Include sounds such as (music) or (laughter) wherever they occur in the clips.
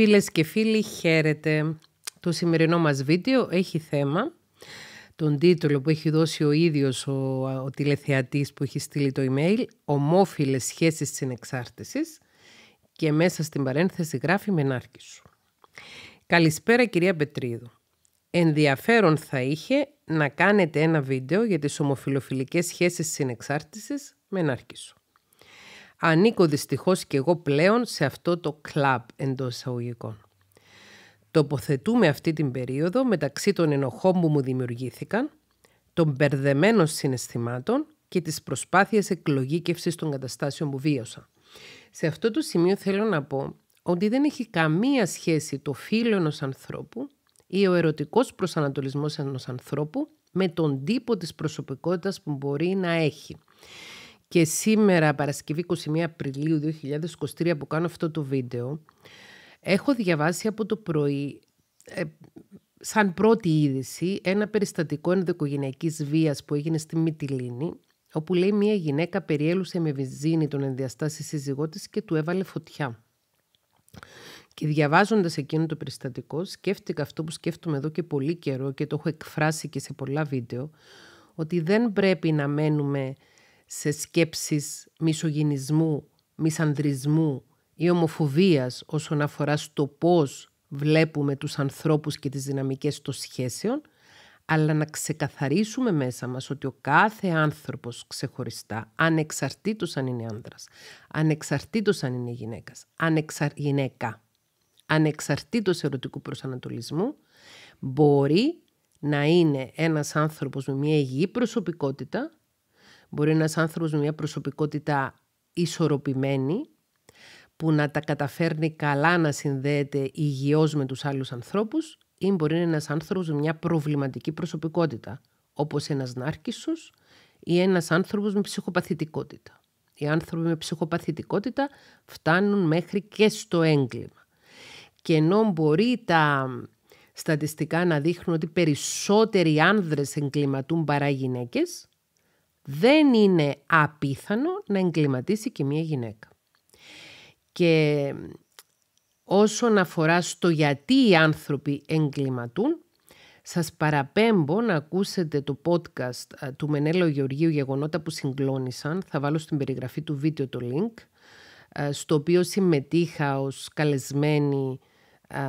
Φίλες και φίλοι, χαίρετε. Το σημερινό μας βίντεο έχει θέμα. Τον τίτλο που έχει δώσει ο ίδιος ο, ο τηλεθεατής που έχει στείλει το email «Ομόφιλες σχέσεις συνεξάρτησης» και μέσα στην παρένθεση γράφει «Μενάρκη σου». Καλησπέρα κυρία Πετρίδου. Ενδιαφέρον θα είχε να κάνετε ένα βίντεο για τις ομοφιλοφιλικές σχέσεις συνεξάρτησης με σου. Ανήκω δυστυχώς και εγώ πλέον σε αυτό το κλαμπ εντός εισαγωγικών. Τοποθετούμε αυτή την περίοδο μεταξύ των ενοχών που μου δημιουργήθηκαν, των μπερδεμένων συναισθημάτων και της προσπάθειες εκλογήκευσης των καταστάσεων που βίωσα. Σε αυτό το σημείο θέλω να πω ότι δεν έχει καμία σχέση το φίλο ενός ανθρώπου ή ο ερωτικός προσανατολισμός ενός ανθρώπου με τον τύπο της προσωπικότητας που μπορεί να έχει και σήμερα Παρασκευή 21 Απριλίου 2023 που κάνω αυτό το βίντεο έχω διαβάσει από το πρωί ε, σαν πρώτη είδηση ένα περιστατικό ενδοικογενειακής βίας που έγινε στη Μυτιλίνη όπου λέει μια γυναίκα περιέλουσε με βυζίνη τον ενδιαστάσει σύζυγό της και του έβαλε φωτιά. Και διαβάζοντας εκείνο το περιστατικό σκέφτηκα αυτό που σκέφτομαι εδώ και πολύ καιρό και το έχω εκφράσει και σε πολλά βίντεο ότι δεν πρέπει να μένουμε σε σκέψεις μισογυνισμού, μισανδρισμού ή ομοφοβίας όσον αφορά στο πώς βλέπουμε τους ανθρώπους και τις δυναμικές των σχέσεων, αλλά να ξεκαθαρίσουμε μέσα μας ότι ο κάθε άνθρωπος ξεχωριστά, ανεξαρτήτως αν είναι άνδρας, ανεξαρτήτως αν είναι γυναίκας, γυναίκα, ανεξαρτήτως ερωτικού προσανατολισμού, μπορεί να είναι ένας άνθρωπος με μια υγιή προσωπικότητα Μπορεί ένας άνθρωπος με μια προσωπικότητα ισορροπημένη που να τα καταφέρνει καλά να συνδέεται υγιώς με τους άλλους ανθρώπους ή μπορεί να είναι ένας άνθρωπος με μια προβληματική προσωπικότητα όπως ένας νάρκισσος ή ένας άνθρωπος με ψυχοπαθητικότητα. Οι άνθρωποι με ψυχοπαθητικότητα φτάνουν μέχρι και στο έγκλημα. Και ενώ μπορεί τα στατιστικά να δείχνουν ότι περισσότεροι άνδρες εγκληματούν παρά γυναίκες, δεν είναι απίθανο να εγκληματίσει και μία γυναίκα. Και όσον αφορά στο γιατί οι άνθρωποι εγκληματούν, σας παραπέμπω να ακούσετε το podcast του Μενέλο Γεωργίου «Γεγονότα που συγκλώνησαν». Θα βάλω στην περιγραφή του βίντεο το link, στο οποίο συμμετείχα ως καλεσμένη ε,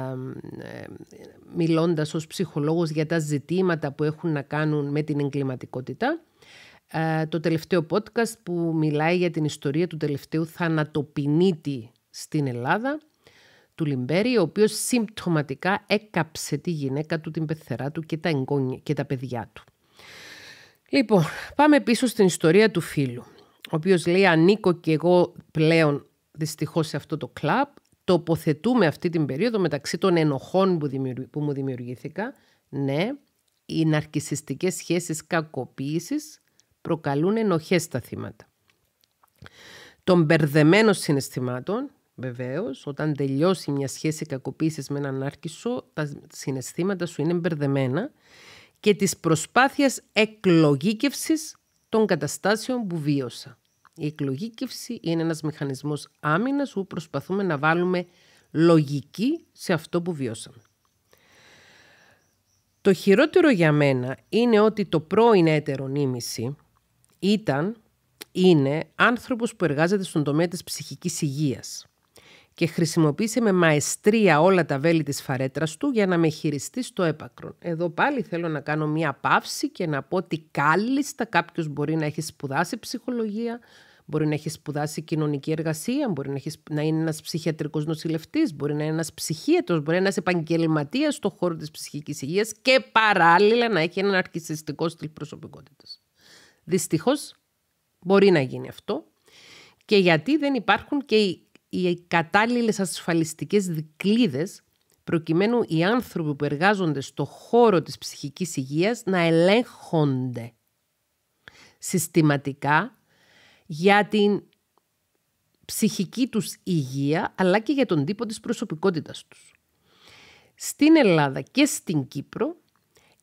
μιλώντας ως ψυχολόγος για τα ζητήματα που έχουν να κάνουν με την εγκληματικότητα. Ε, το τελευταίο podcast που μιλάει για την ιστορία του τελευταίου θανατοπινίτη στην Ελλάδα, του Λιμπέρι, ο οποίος συμπτωματικά έκαψε τη γυναίκα του, την πεθερά του και τα, εγγόνια, και τα παιδιά του. Λοιπόν, πάμε πίσω στην ιστορία του φίλου, ο οποίος λέει «Ανήκω και εγώ πλέον δυστυχώς σε αυτό το κλαμπ, τοποθετούμε αυτή την περίοδο μεταξύ των ενοχών που, που μου δημιουργήθηκα, ναι, οι ναρκισιστικές σχέσεις κακοποίησης, προκαλούν ενοχές στα θύματα. Των μπερδεμένων συναισθημάτων, βεβαίως, όταν τελειώσει μια σχέση κακοποίησης με έναν άρκησο, τα συναισθήματα σου είναι μπερδεμένα και της προσπάθειας εκλογήκευσης των καταστάσεων που βίωσα. Η εκλογήκευση είναι ένας μηχανισμός άμυνας που προσπαθούμε να βάλουμε λογική σε αυτό που βιώσαμε. Το χειρότερο για μένα είναι ότι το πρώην έτερο νήμιση ήταν, είναι άνθρωπος που εργάζεται στον τομέα της ψυχικής υγείας και χρησιμοποίησε με μαεστρία όλα τα βέλη της φαρέτρας του για να με χειριστεί στο έπακρον. Εδώ πάλι θέλω να κάνω μία παύση και να πω ότι κάλλιστα κάποιος μπορεί να έχει σπουδάσει ψυχολογία, μπορεί να έχει σπουδάσει κοινωνική εργασία, μπορεί να, είναι ένας ψυχιατρικός νοσηλευτής, μπορεί να είναι ένας ψυχίατρος, μπορεί να είναι ένας επαγγελματίας στον χώρο της ψυχικής υγείας και παράλληλα να έχει έναν αρκισιστικό στυλ προσωπικότητας. Δυστυχώς μπορεί να γίνει αυτό και γιατί δεν υπάρχουν και οι, οι κατάλληλες ασφαλιστικές δικλίδες προκειμένου οι άνθρωποι που εργάζονται στο χώρο της ψυχικής υγείας να ελέγχονται συστηματικά για την ψυχική τους υγεία αλλά και για τον τύπο της προσωπικότητας τους. Στην Ελλάδα και στην Κύπρο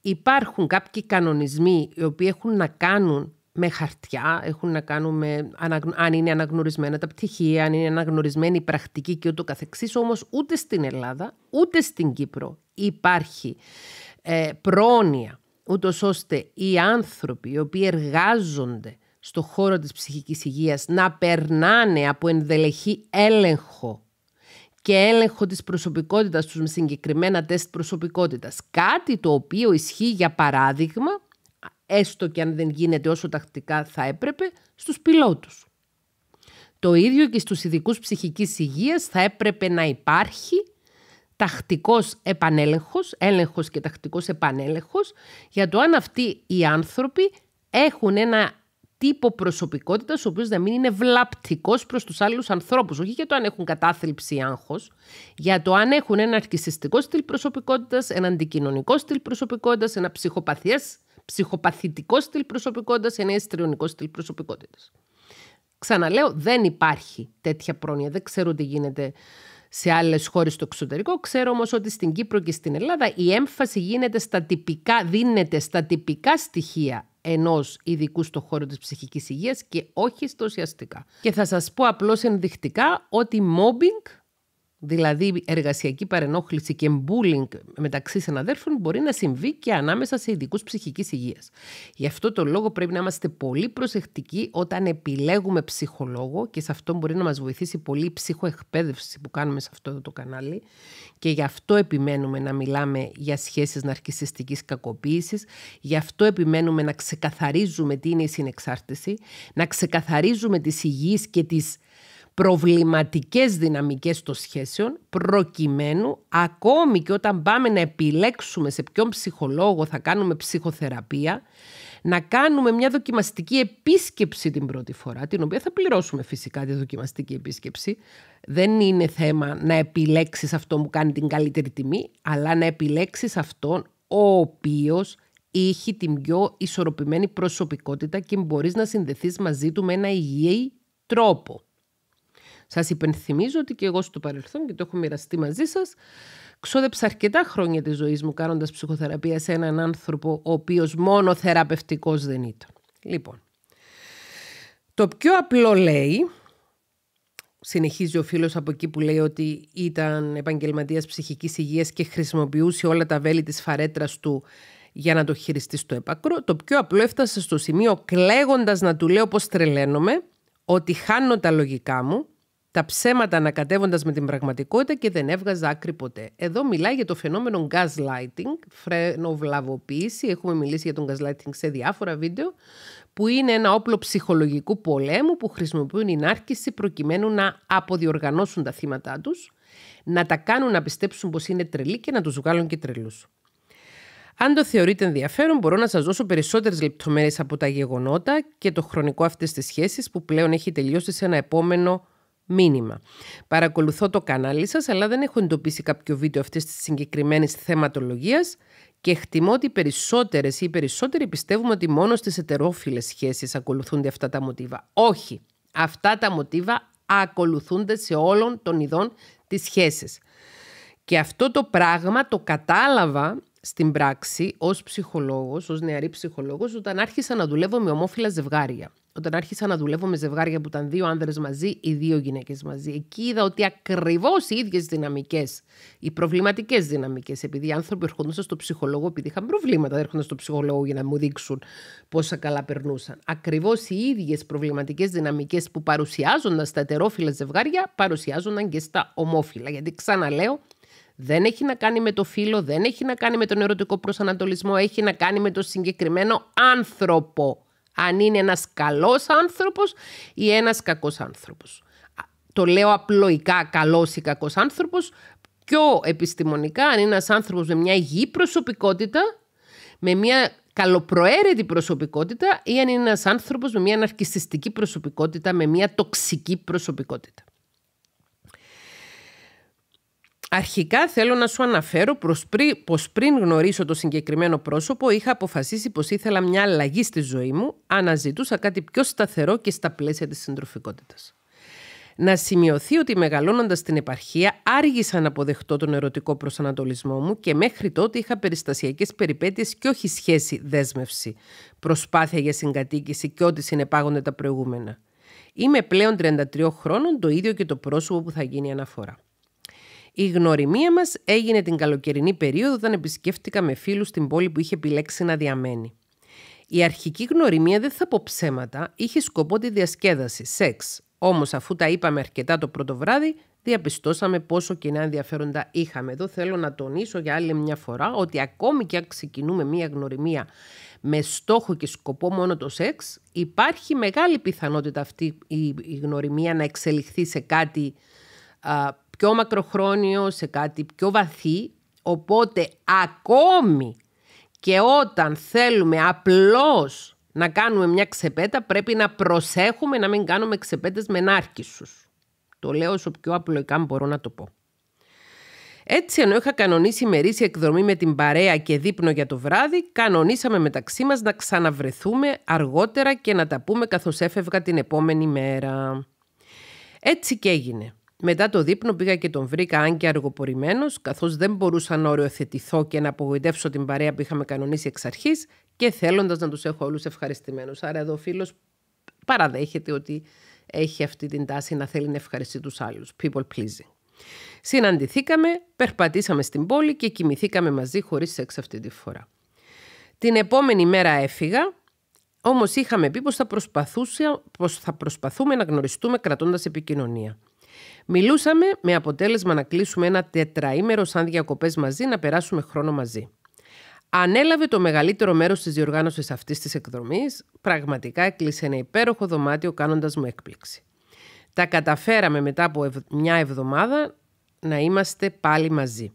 υπάρχουν κάποιοι κανονισμοί οι οποίοι έχουν να κάνουν με χαρτιά, έχουν να κάνουν με αν είναι αναγνωρισμένα τα πτυχία, αν είναι αναγνωρισμένη η πρακτική και ούτω καθεξής. Όμως ούτε στην Ελλάδα, ούτε στην Κύπρο υπάρχει ε, πρόνοια, ούτως ώστε οι άνθρωποι οι οποίοι εργάζονται στο χώρο της ψυχικής υγείας να περνάνε από ενδελεχή έλεγχο και έλεγχο της προσωπικότητας τους με συγκεκριμένα τεστ προσωπικότητας. Κάτι το οποίο ισχύει για παράδειγμα έστω και αν δεν γίνεται όσο τακτικά θα έπρεπε, στους πιλότους. Το ίδιο και στους ειδικούς ψυχικής υγείας θα έπρεπε να υπάρχει τακτικός επανέλεγχος, έλεγχος και τακτικός επανέλεγχος, για το αν αυτοί οι άνθρωποι έχουν ένα τύπο προσωπικότητας ο οποίος να μην είναι βλαπτικός προς τους άλλους ανθρώπους. Όχι για το αν έχουν κατάθλιψη ή άγχος, για το αν έχουν ένα αρκισιστικό στυλ προσωπικότητας, ένα αντικοινωνικό στυλ προσωπικότητας, ένα ψυχοπαθιές ψυχοπαθητικό στυλ προσωπικότητας εννοεί ιστριονικό στυλ προσωπικότητας. Ξαναλέω, δεν υπάρχει τέτοια πρόνοια. Δεν ξέρω τι γίνεται σε άλλες χώρες στο εξωτερικό. Ξέρω όμως ότι στην Κύπρο και στην Ελλάδα η έμφαση γίνεται στα τυπικά, δίνεται στα τυπικά στοιχεία ενός ειδικού στον χώρο της ψυχικής υγείας και όχι στο ουσιαστικά. Και θα σας πω απλώς ενδεικτικά ότι mobbing Δηλαδή, εργασιακή παρενόχληση και μπούλινγκ μεταξύ συναδέρφων μπορεί να συμβεί και ανάμεσα σε ειδικούς ψυχικής υγείας. Γι' αυτό το λόγο πρέπει να είμαστε πολύ προσεκτικοί όταν επιλέγουμε ψυχολόγο και σε αυτό μπορεί να μας βοηθήσει πολύ η ψυχοεκπαίδευση που κάνουμε σε αυτό το κανάλι. Και γι' αυτό επιμένουμε να μιλάμε για σχέσεις ναρκιστική κακοποίησης, γι' αυτό επιμένουμε να ξεκαθαρίζουμε τι είναι η συνεξάρτηση, να ξεκαθαρίζουμε τις υγιείς και τις προβληματικές δυναμικές των σχέσεων προκειμένου ακόμη και όταν πάμε να επιλέξουμε σε ποιον ψυχολόγο θα κάνουμε ψυχοθεραπεία να κάνουμε μια δοκιμαστική επίσκεψη την πρώτη φορά, την οποία θα πληρώσουμε φυσικά τη δοκιμαστική επίσκεψη. Δεν είναι θέμα να επιλέξεις αυτό που κάνει την καλύτερη τιμή, αλλά να επιλέξεις αυτόν ο οποίος έχει την πιο ισορροπημένη προσωπικότητα και μπορείς να συνδεθείς μαζί του με ένα υγιή τρόπο. Σας υπενθυμίζω ότι και εγώ στο παρελθόν και το έχω μοιραστεί μαζί σας. ξόδεψα αρκετά χρόνια της ζωής μου κάνοντας ψυχοθεραπεία σε έναν άνθρωπο ο οποίος μόνο θεραπευτικός δεν ήταν. Λοιπόν, το πιο απλό λέει, συνεχίζει ο φίλος από εκεί που λέει ότι ήταν επαγγελματίας ψυχικής υγείας και χρησιμοποιούσε όλα τα βέλη της φαρέτρας του για να το χειριστεί στο έπακρο, το πιο απλό έφτασε στο σημείο κλαίγοντας να του λέω πως τρελαίνομαι, ότι χάνω τα λογικά μου, τα ψέματα ανακατεύοντας με την πραγματικότητα και δεν έβγαζα άκρη ποτέ. Εδώ μιλάει για το φαινόμενο gaslighting, φρενοβλαβοποίηση, έχουμε μιλήσει για τον gaslighting σε διάφορα βίντεο, που είναι ένα όπλο ψυχολογικού πολέμου που χρησιμοποιούν οι νάρκησοι προκειμένου να αποδιοργανώσουν τα θύματα τους, να τα κάνουν να πιστέψουν πως είναι τρελοί και να τους βγάλουν και τρελούς. Αν το θεωρείτε ενδιαφέρον, μπορώ να σας δώσω περισσότερες λεπτομέρειες από τα γεγονότα και το χρονικό αυτές της σχέσης που πλέον έχει τελειώσει σε ένα επόμενο Μήνυμα. Παρακολουθώ το κανάλι σας, αλλά δεν έχω εντοπίσει κάποιο βίντεο αυτής της συγκεκριμένης θεματολογίας και εκτιμώ ότι περισσότερες ή οι περισσότεροι πιστεύουμε ότι μόνο στις ετερόφιλες σχέσεις ακολουθούνται αυτά τα μοτίβα. Όχι. Αυτά τα μοτίβα ακολουθούνται σε όλων των ειδών της σχέσης. Και αυτό το πράγμα το κατάλαβα στην πράξη ως ψυχολόγος, ως νεαρή ψυχολόγος, όταν άρχισα να δουλεύω με ομόφυλα ζευγάρια όταν άρχισα να δουλεύω με ζευγάρια που ήταν δύο άνδρες μαζί ή δύο γυναίκες μαζί, εκεί είδα ότι ακριβώς οι ίδιες δυναμικές, οι προβληματικές δυναμικές, επειδή οι άνθρωποι ερχόντουσαν στο ψυχολόγο, επειδή είχαν προβλήματα, έρχονταν στο ψυχολόγο για να μου δείξουν πόσα καλά περνούσαν. Ακριβώς οι ίδιες προβληματικές δυναμικές που παρουσιάζονταν στα ετερόφιλα ζευγάρια, παρουσιάζονταν και στα ομόφυλα. Γιατί ξαναλέω, δεν έχει να κάνει με το φίλο, δεν έχει να κάνει με τον ερωτικό προσανατολισμό, έχει να κάνει με το συγκεκριμένο άνθρωπο αν είναι ένας καλός άνθρωπος ή ένας κακός άνθρωπος. Το λέω απλοϊκά καλός ή κακός άνθρωπος, πιο επιστημονικά αν είναι ένας άνθρωπος με μια υγιή προσωπικότητα, με μια καλοπροαίρετη προσωπικότητα ή αν είναι ένας άνθρωπος με μια αναρκιστική προσωπικότητα, με μια τοξική προσωπικότητα. Αρχικά θέλω να σου αναφέρω προς πως πριν γνωρίσω το συγκεκριμένο πρόσωπο είχα αποφασίσει πως ήθελα μια αλλαγή στη ζωή μου, αναζητούσα κάτι πιο σταθερό και στα πλαίσια της συντροφικότητας. Να σημειωθεί ότι μεγαλώνοντας την επαρχία άργησα να αποδεχτώ τον ερωτικό προσανατολισμό μου και μέχρι τότε είχα περιστασιακές περιπέτειες και όχι σχέση δέσμευση, προσπάθεια για συγκατοίκηση και ό,τι συνεπάγονται τα προηγούμενα. Είμαι πλέον 33 χρόνων, το ίδιο και το πρόσωπο που θα γίνει αναφορά. Η γνωριμία μας έγινε την καλοκαιρινή περίοδο όταν επισκέφτηκα με φίλους την πόλη που είχε επιλέξει να διαμένει. Η αρχική γνωριμία, δεν θα πω ψέματα, είχε σκοπό τη διασκέδαση, σεξ. Όμως, αφού τα είπαμε αρκετά το πρώτο βράδυ, διαπιστώσαμε πόσο κοινά ενδιαφέροντα είχαμε. Εδώ θέλω να τονίσω για άλλη μια φορά ότι ακόμη και αν ξεκινούμε μια γνωριμία με στόχο και σκοπό μόνο το σεξ, υπάρχει μεγάλη πιθανότητα αυτή η γνωριμία να εξελιχθεί σε κάτι πιο μακροχρόνιο, σε κάτι πιο βαθύ. Οπότε ακόμη και όταν θέλουμε απλώς να κάνουμε μια ξεπέτα πρέπει να προσέχουμε να μην κάνουμε ξεπέτες με νάρκισους. Το λέω όσο πιο απλοϊκά μπορώ να το πω. Έτσι, ενώ είχα κανονίσει ημερήσια εκδρομή με την παρέα και δείπνο για το βράδυ, κανονίσαμε μεταξύ μας να ξαναβρεθούμε αργότερα και να τα πούμε καθώς έφευγα την επόμενη μέρα. Έτσι και έγινε. Μετά το δείπνο πήγα και τον βρήκα αν και αργοπορημένος, καθώς δεν μπορούσα να οριοθετηθώ και να απογοητεύσω την παρέα που είχαμε κανονίσει εξ αρχής και θέλοντας να τους έχω όλους ευχαριστημένους. Άρα εδώ ο φίλος παραδέχεται ότι έχει αυτή την τάση να θέλει να ευχαριστεί τους άλλους. People pleasing. Συναντηθήκαμε, περπατήσαμε στην πόλη και κοιμηθήκαμε μαζί χωρίς σεξ αυτή τη φορά. Την επόμενη μέρα έφυγα, όμως είχαμε πει πως θα, θα προσπαθούμε να γνωριστούμε κρατώντας επικοινωνία. Μιλούσαμε με αποτέλεσμα να κλείσουμε ένα τετραήμερο σαν διακοπές μαζί, να περάσουμε χρόνο μαζί. Ανέλαβε το μεγαλύτερο μέρος της διοργάνωσης αυτής της εκδρομής, πραγματικά έκλεισε ένα υπέροχο δωμάτιο κάνοντας μου έκπληξη. Τα καταφέραμε μετά από μια εβδομάδα να είμαστε πάλι μαζί.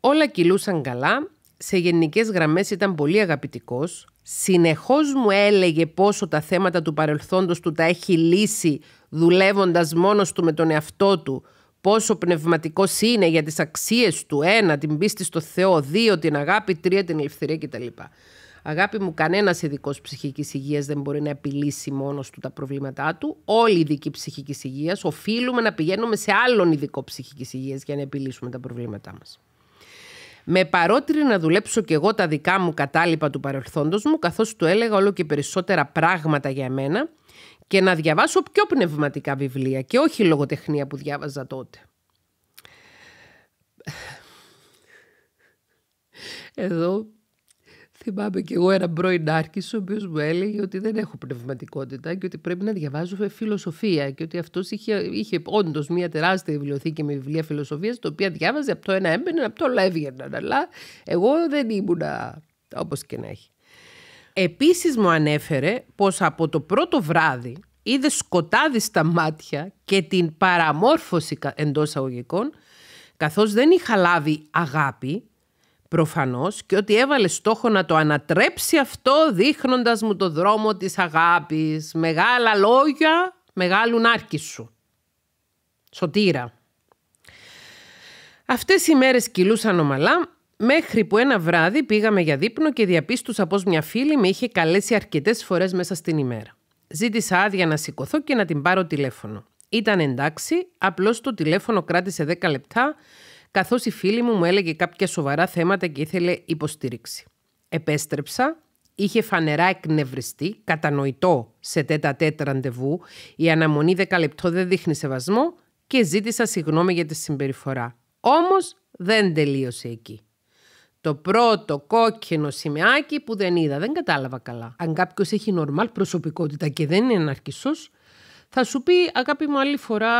Όλα κυλούσαν καλά, σε γενικές γραμμές ήταν πολύ αγαπητικός. Συνεχώς μου έλεγε πόσο τα θέματα του παρελθόντος του τα έχει λύσει δουλεύοντας μόνος του με τον εαυτό του. Πόσο πνευματικός είναι για τις αξίες του. Ένα, την πίστη στο Θεό. Δύο, την αγάπη. Τρία, την ελευθερία κτλ. Αγάπη μου, κανένας ειδικός ψυχικής υγείας δεν μπορεί να επιλύσει μόνος του τα προβλήματά του. Όλοι οι ειδικοί ψυχικής υγείας οφείλουμε να πηγαίνουμε σε άλλον ειδικό ψυχικής υγείας για να επιλύσουμε τα προβλήματά μας. Με παρότρινε να δουλέψω κι εγώ τα δικά μου κατάλοιπα του παρελθόντος μου, καθώς του έλεγα όλο και περισσότερα πράγματα για μένα και να διαβάσω πιο πνευματικά βιβλία και όχι λογοτεχνία που διάβαζα τότε. Εδώ Θυμάμαι και εγώ ένα πρώην άρχη, ο οποίος μου έλεγε ότι δεν έχω πνευματικότητα και ότι πρέπει να διαβάζω φιλοσοφία. Και ότι αυτός είχε, είχε όντως μια τεράστια βιβλιοθήκη με βιβλία φιλοσοφίας, το οποία διάβαζε από το ένα έμπαινε, από το άλλο έβγαιναν. Αλλά εγώ δεν ήμουν. όπως και να έχει. Επίσης μου ανέφερε πως από το πρώτο βράδυ είδε σκοτάδι στα μάτια και την παραμόρφωση εντός αγωγικών καθώς δεν είχα λάβει αγάπη Προφανώς και ότι έβαλε στόχο να το ανατρέψει αυτό δείχνοντας μου το δρόμο της αγάπης. Μεγάλα λόγια, μεγάλου νάρκης σου. Σωτήρα. Αυτές οι μέρες κυλούσαν ομαλά Μέχρι που ένα βράδυ πήγαμε για δείπνο και διαπίστωσα πως μια φίλη με είχε καλέσει αρκετές φορές μέσα στην ημέρα. Ζήτησα άδεια να σηκωθώ και να την πάρω τηλέφωνο. Ήταν εντάξει, απλώς το τηλέφωνο κράτησε 10 λεπτά καθώς η φίλη μου μου έλεγε κάποια σοβαρά θέματα και ήθελε υποστήριξη. Επέστρεψα, είχε φανερά εκνευριστεί, κατανοητό σε τέτα τέτα ραντεβού, η αναμονή δεκαλεπτό δεν δείχνει σεβασμό και ζήτησα συγγνώμη για τη συμπεριφορά. Όμως δεν τελείωσε εκεί. Το πρώτο κόκκινο σημαίακι που δεν είδα, δεν κατάλαβα καλά. Αν κάποιος έχει νορμάλ προσωπικότητα και δεν είναι αρχισό, θα σου πει, αγάπη μου, άλλη φορά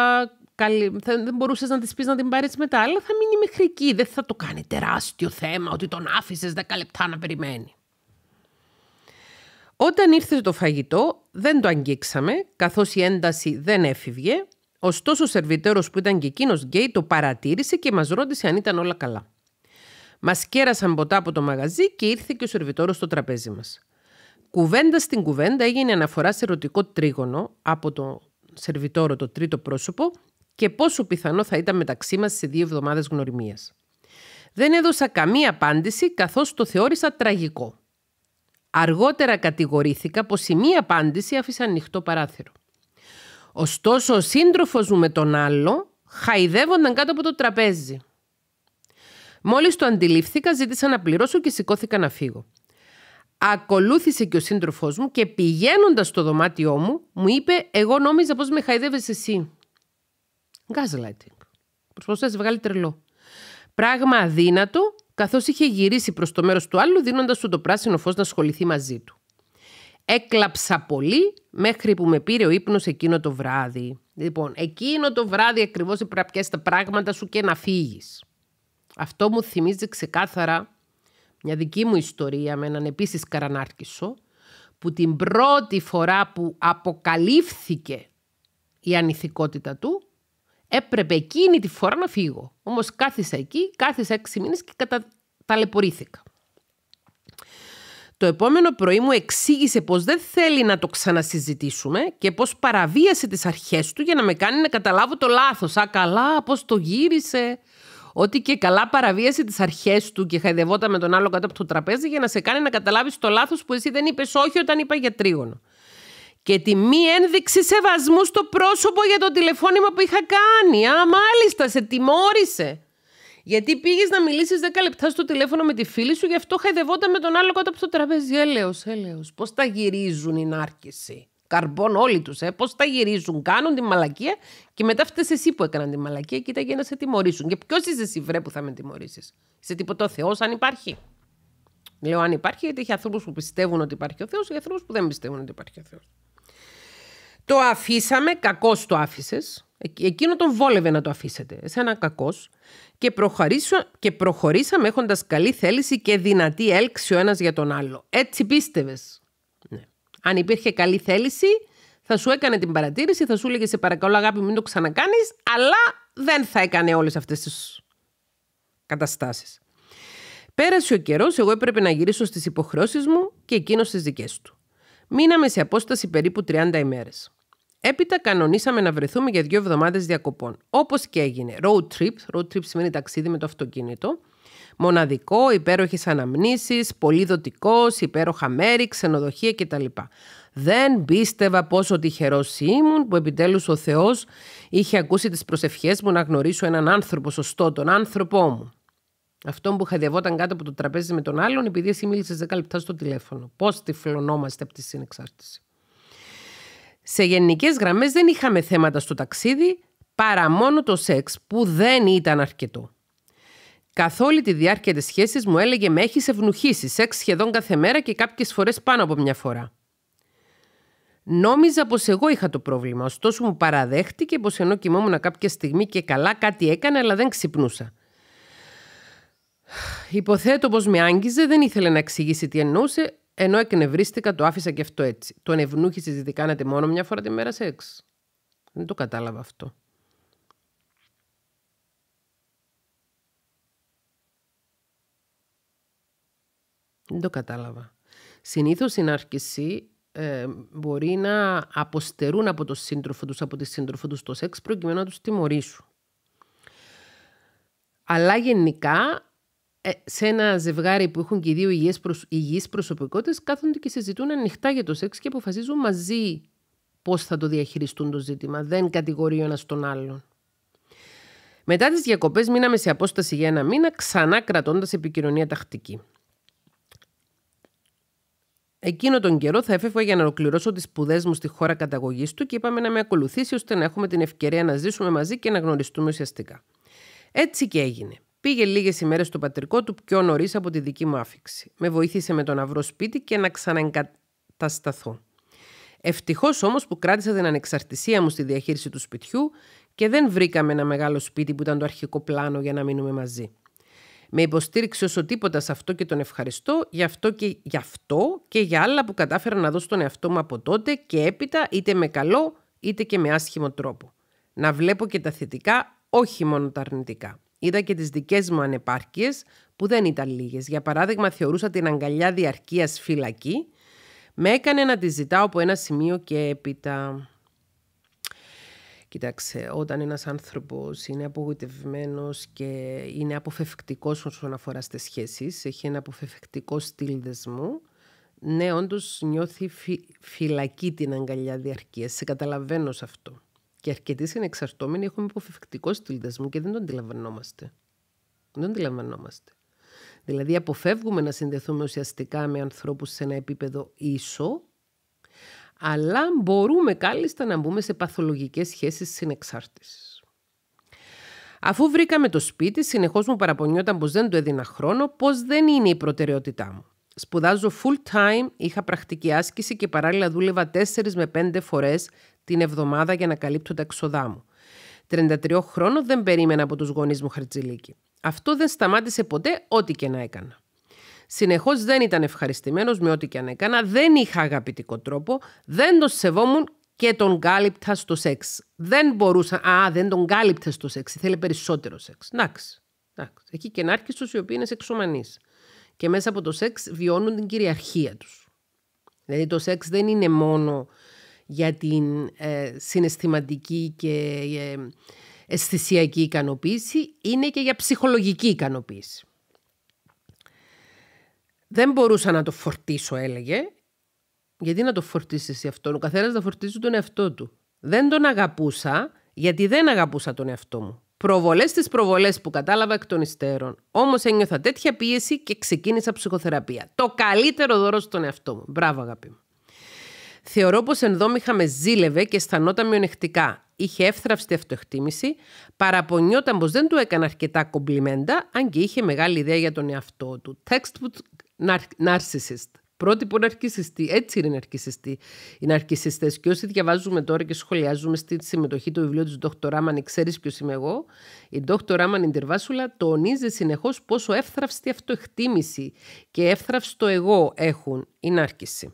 καλή, θα, δεν μπορούσες να της πεις να την πάρεις μετά, αλλά θα μείνει μέχρι εκεί. Δεν θα το κάνει τεράστιο θέμα ότι τον άφησες 10 λεπτά να περιμένει. Όταν ήρθε το φαγητό, δεν το αγγίξαμε, καθώς η ένταση δεν έφυγε. Ωστόσο, ο σερβιτέρος που ήταν και εκείνος γκέι το παρατήρησε και μας ρώτησε αν ήταν όλα καλά. Μας κέρασαν ποτά από το μαγαζί και ήρθε και ο σερβιτόρος στο τραπέζι μας. Κουβέντα στην κουβέντα έγινε αναφορά σε ερωτικό τρίγωνο από το σερβιτόρο το τρίτο πρόσωπο και πόσο πιθανό θα ήταν μεταξύ μας σε δύο εβδομάδες γνωριμίας. Δεν έδωσα καμία απάντηση καθώς το θεώρησα τραγικό. Αργότερα κατηγορήθηκα πως η μία απάντηση άφησε ανοιχτό παράθυρο. Ωστόσο ο σύντροφος μου με τον άλλο χαϊδεύονταν κάτω από το τραπέζι. Μόλις το αντιλήφθηκα ζήτησα να πληρώσω και σηκώθηκα να φύγω. Ακολούθησε και ο σύντροφο μου και πηγαίνοντας στο δωμάτιό μου μου είπε «Εγώ νόμιζα πώ με χαϊδεύεσαι εσύ». Gaslighting. Προσπαθούσε να σε βγάλει τρελό. Πράγμα αδύνατο, καθώς είχε γυρίσει προς το μέρος του άλλου, δίνοντας του το πράσινο φως να ασχοληθεί μαζί του. Έκλαψα πολύ μέχρι που με πήρε ο ύπνος εκείνο το βράδυ. Λοιπόν, εκείνο το βράδυ ακριβώς πρέπει να πιάσει τα πράγματα σου και να φύγεις. Αυτό μου θυμίζει ξεκάθαρα μια δική μου ιστορία με έναν επίσης καρανάρκησο που την πρώτη φορά που αποκαλύφθηκε η ανηθικότητα του Έπρεπε εκείνη τη φορά να φύγω. Όμως κάθισα εκεί, κάθισα έξι μήνες και ταλαιπωρήθηκα. Το επόμενο πρωί μου εξήγησε πως δεν θέλει να το ξανασυζητήσουμε και πως παραβίασε τις αρχές του για να με κάνει να καταλάβω το λάθος. Α, καλά, πως το γύρισε. Ότι και καλά παραβίασε τις αρχές του και χαϊδευόταν με τον άλλο κάτω από το τραπέζι για να σε κάνει να καταλάβεις το λάθος που εσύ δεν είπες όχι όταν είπα για τρίγωνο και τη μη ένδειξη σεβασμού στο πρόσωπο για το τηλεφώνημα που είχα κάνει. Α, μάλιστα, σε τιμώρησε. Γιατί πήγες να μιλήσεις 10 λεπτά στο τηλέφωνο με τη φίλη σου, γι' αυτό χαϊδευόταν με τον άλλο κάτω από το τραπέζι. Έλεω, έλεω. Πώς τα γυρίζουν οι νάρκησοι. Καρμπών όλοι τους, ε. Πώς τα γυρίζουν. Κάνουν τη μαλακία και μετά αυτέ εσύ που έκαναν τη μαλακία. και ήταν για να σε τιμωρήσουν. Και ποιος είσαι εσύ, βρέ, που θα με τιμωρήσεις. Είσαι τίποτα Θεός, αν υπάρχει. Λέω αν υπάρχει, γιατί έχει ανθρώπους που πιστεύουν ότι υπάρχει ο Θεός και ανθρώπους που δεν πιστεύουν ότι υπάρχει ο Θεός. Το αφήσαμε, κακός το άφησες. Εκείνο τον βόλευε να το αφήσετε. ένα κακός. Και, και προχωρήσαμε έχοντας καλή θέληση και δυνατή έλξη ο ένας για τον άλλο. Έτσι πίστευες. Ναι. Αν υπήρχε καλή θέληση, θα σου έκανε την παρατήρηση, θα σου έλεγε σε παρακαλώ αγάπη μην το ξανακάνεις, αλλά δεν θα έκανε όλες αυτές τις καταστάσεις. Πέρασε ο καιρός, εγώ έπρεπε να γυρίσω στις υποχρεώσεις μου και εκείνο στις δικές του. Μείναμε σε απόσταση περίπου 30 ημέρες. Έπειτα κανονίσαμε να βρεθούμε για δύο εβδομάδες διακοπών. Όπως και έγινε. Road trip. Road trip σημαίνει ταξίδι με το αυτοκίνητο. Μοναδικό, υπέροχες αναμνήσεις, πολύ δοτικός, υπέροχα μέρη, ξενοδοχεία κτλ. Δεν πίστευα πόσο τυχερός ήμουν που επιτέλους ο Θεός είχε ακούσει τις προσευχές μου να γνωρίσω έναν άνθρωπο σωστό, τον άνθρωπό μου. Αυτό που χαδιαβόταν κάτω από το τραπέζι με τον άλλον επειδή εσύ μίλησες 10 λεπτά στο τηλέφωνο. Πώς τυφλωνόμαστε από τη συνεξάρτηση. Σε γενικές γραμμές δεν είχαμε θέματα στο ταξίδι, παρά μόνο το σεξ που δεν ήταν αρκετό. Καθ' όλη τη διάρκεια της σχέσης μου έλεγε «Με έχεις ευνουχήσει, σεξ σχεδόν κάθε μέρα και κάποιες φορές πάνω από μια φορά». Νόμιζα πως εγώ είχα το πρόβλημα, ωστόσο μου παραδέχτηκε πως ενώ κοιμόμουν κάποια στιγμή και καλά κάτι έκανε αλλά δεν ξυπνούσα. Υποθέτω πως με άγγιζε, δεν ήθελε να εξηγήσει τι εννοούσε, ενώ εκνευρίστηκα, το άφησα και αυτό έτσι. Το ευνούχησε γιατί κάνατε μόνο μια φορά τη μέρα σεξ. Δεν το κατάλαβα αυτό. Δεν το κατάλαβα. Συνήθως οι άρχιση ε, μπορεί να αποστερούν από το σύντροφο τους, από τη σύντροφο τους το σεξ προκειμένου να τους τιμωρήσουν. Αλλά γενικά ε, σε ένα ζευγάρι που έχουν και οι δύο υγιείς, προσ... υγιείς προσωπικότητες κάθονται και συζητούν ανοιχτά για το σεξ και αποφασίζουν μαζί πώς θα το διαχειριστούν το ζήτημα. Δεν κατηγορεί ο ένας τον άλλον. Μετά τις διακοπές μείναμε σε απόσταση για ένα μήνα, ξανά κρατώντας επικοινωνία τακτική. Εκείνο τον καιρό θα έφευγα για να ολοκληρώσω τις σπουδές μου στη χώρα καταγωγής του και είπαμε να με ακολουθήσει ώστε να έχουμε την ευκαιρία να ζήσουμε μαζί και να γνωριστούμε ουσιαστικά. Έτσι και έγινε. Πήγε λίγες ημέρες στο πατρικό του πιο νωρίς από τη δική μου άφηξη. Με βοήθησε με το να βρω σπίτι και να ξαναεγκατασταθώ. Ευτυχώς όμως που κράτησα την ανεξαρτησία μου στη διαχείριση του σπιτιού και δεν βρήκαμε ένα μεγάλο σπίτι που ήταν το αρχικό πλάνο για να μείνουμε μαζί. Με υποστήριξε όσο τίποτα σε αυτό και τον ευχαριστώ, γι' αυτό και, γι αυτό και για άλλα που κατάφερα να δώσω τον εαυτό μου από τότε και έπειτα, είτε με καλό είτε και με άσχημο τρόπο. Να βλέπω και τα θετικά, όχι μόνο τα αρνητικά. Είδα και τις δικές μου ανεπάρκειες που δεν ήταν λίγες. Για παράδειγμα θεωρούσα την αγκαλιά διαρκείας φυλακή. Με έκανε να τη ζητάω από ένα σημείο και έπειτα. Κοίταξε, όταν ένας άνθρωπος είναι απογοητευμένος και είναι αποφευκτικός όσον αφορά στις σχέσεις, έχει ένα αποφευκτικό στυλ δεσμού, ναι, όντως νιώθει φυλακή την αγκαλιά διαρκείας. Σε καταλαβαίνω σε αυτό. Και αρκετοί συνεξαρτώμενοι έχουμε υποφευκτικό δεσμού και δεν τον αντιλαμβανόμαστε. Δεν τον αντιλαμβανόμαστε. Δηλαδή αποφεύγουμε να συνδεθούμε ουσιαστικά με ανθρώπους σε ένα επίπεδο ίσο, αλλά μπορούμε κάλλιστα να μπούμε σε παθολογικές σχέσεις συνεξάρτησης. Αφού βρήκαμε το σπίτι, συνεχώς μου παραπονιόταν πως δεν του έδινα χρόνο, πως δεν είναι η προτεραιότητά μου. Σπουδάζω full time, είχα πρακτική άσκηση και παράλληλα δούλευα 4 με 5 φορές την εβδομάδα για να καλύπτω τα εξοδά μου. 33 χρόνο δεν περίμενα από τους γονείς μου χαρτζηλίκη. Αυτό δεν σταμάτησε ποτέ ό,τι και να έκανα. Συνεχώς δεν ήταν ευχαριστημένος με ό,τι και αν έκανα, δεν είχα αγαπητικό τρόπο, δεν τον σεβόμουν και τον κάλυπτα στο σεξ. Δεν μπορούσα. Α, δεν τον κάλυπτα στο σεξ. Θέλει περισσότερο σεξ. Εντάξει. Έχει και να οι οποίοι είναι σεξομανείς και μέσα από το σεξ βιώνουν την κυριαρχία τους. Δηλαδή το σεξ δεν είναι μόνο για την ε, συναισθηματική και ε, αισθησιακή ικανοποίηση, είναι και για ψυχολογική ικανοποίηση. Δεν μπορούσα να το φορτίσω, έλεγε. Γιατί να το εσύ αυτόν, ο καθένας να φορτίζει τον εαυτό του. Δεν τον αγαπούσα, γιατί δεν αγαπούσα τον εαυτό μου. Προβολές στις προβολές που κατάλαβα εκ των υστέρων. Όμως ένιωθα τέτοια πίεση και ξεκίνησα ψυχοθεραπεία. Το καλύτερο δώρο στον εαυτό μου. Μπράβο, αγάπη μου. Θεωρώ πως ενδόμηχα με ζήλευε και αισθανόταν μειονεκτικά. Είχε εύθραυστη αυτοεκτίμηση, παραπονιόταν πως δεν του έκανα αρκετά κομπλιμέντα, αν και είχε μεγάλη ιδέα για τον εαυτό του. Textbook narcissist. Πρώτη που να αρκισιστεί. Έτσι είναι Είναι Και όσοι διαβάζουμε τώρα και σχολιάζουμε στη συμμετοχή του βιβλίου της Δόκτωρ Ράμαν, ξέρεις ποιος είμαι εγώ. Η Δόκτωρ Ράμαν Ιντερβάσουλα τονίζει συνεχώς πόσο εύθραυστη αυτοεκτίμηση και εύθραυστο εγώ έχουν η νάρκηση.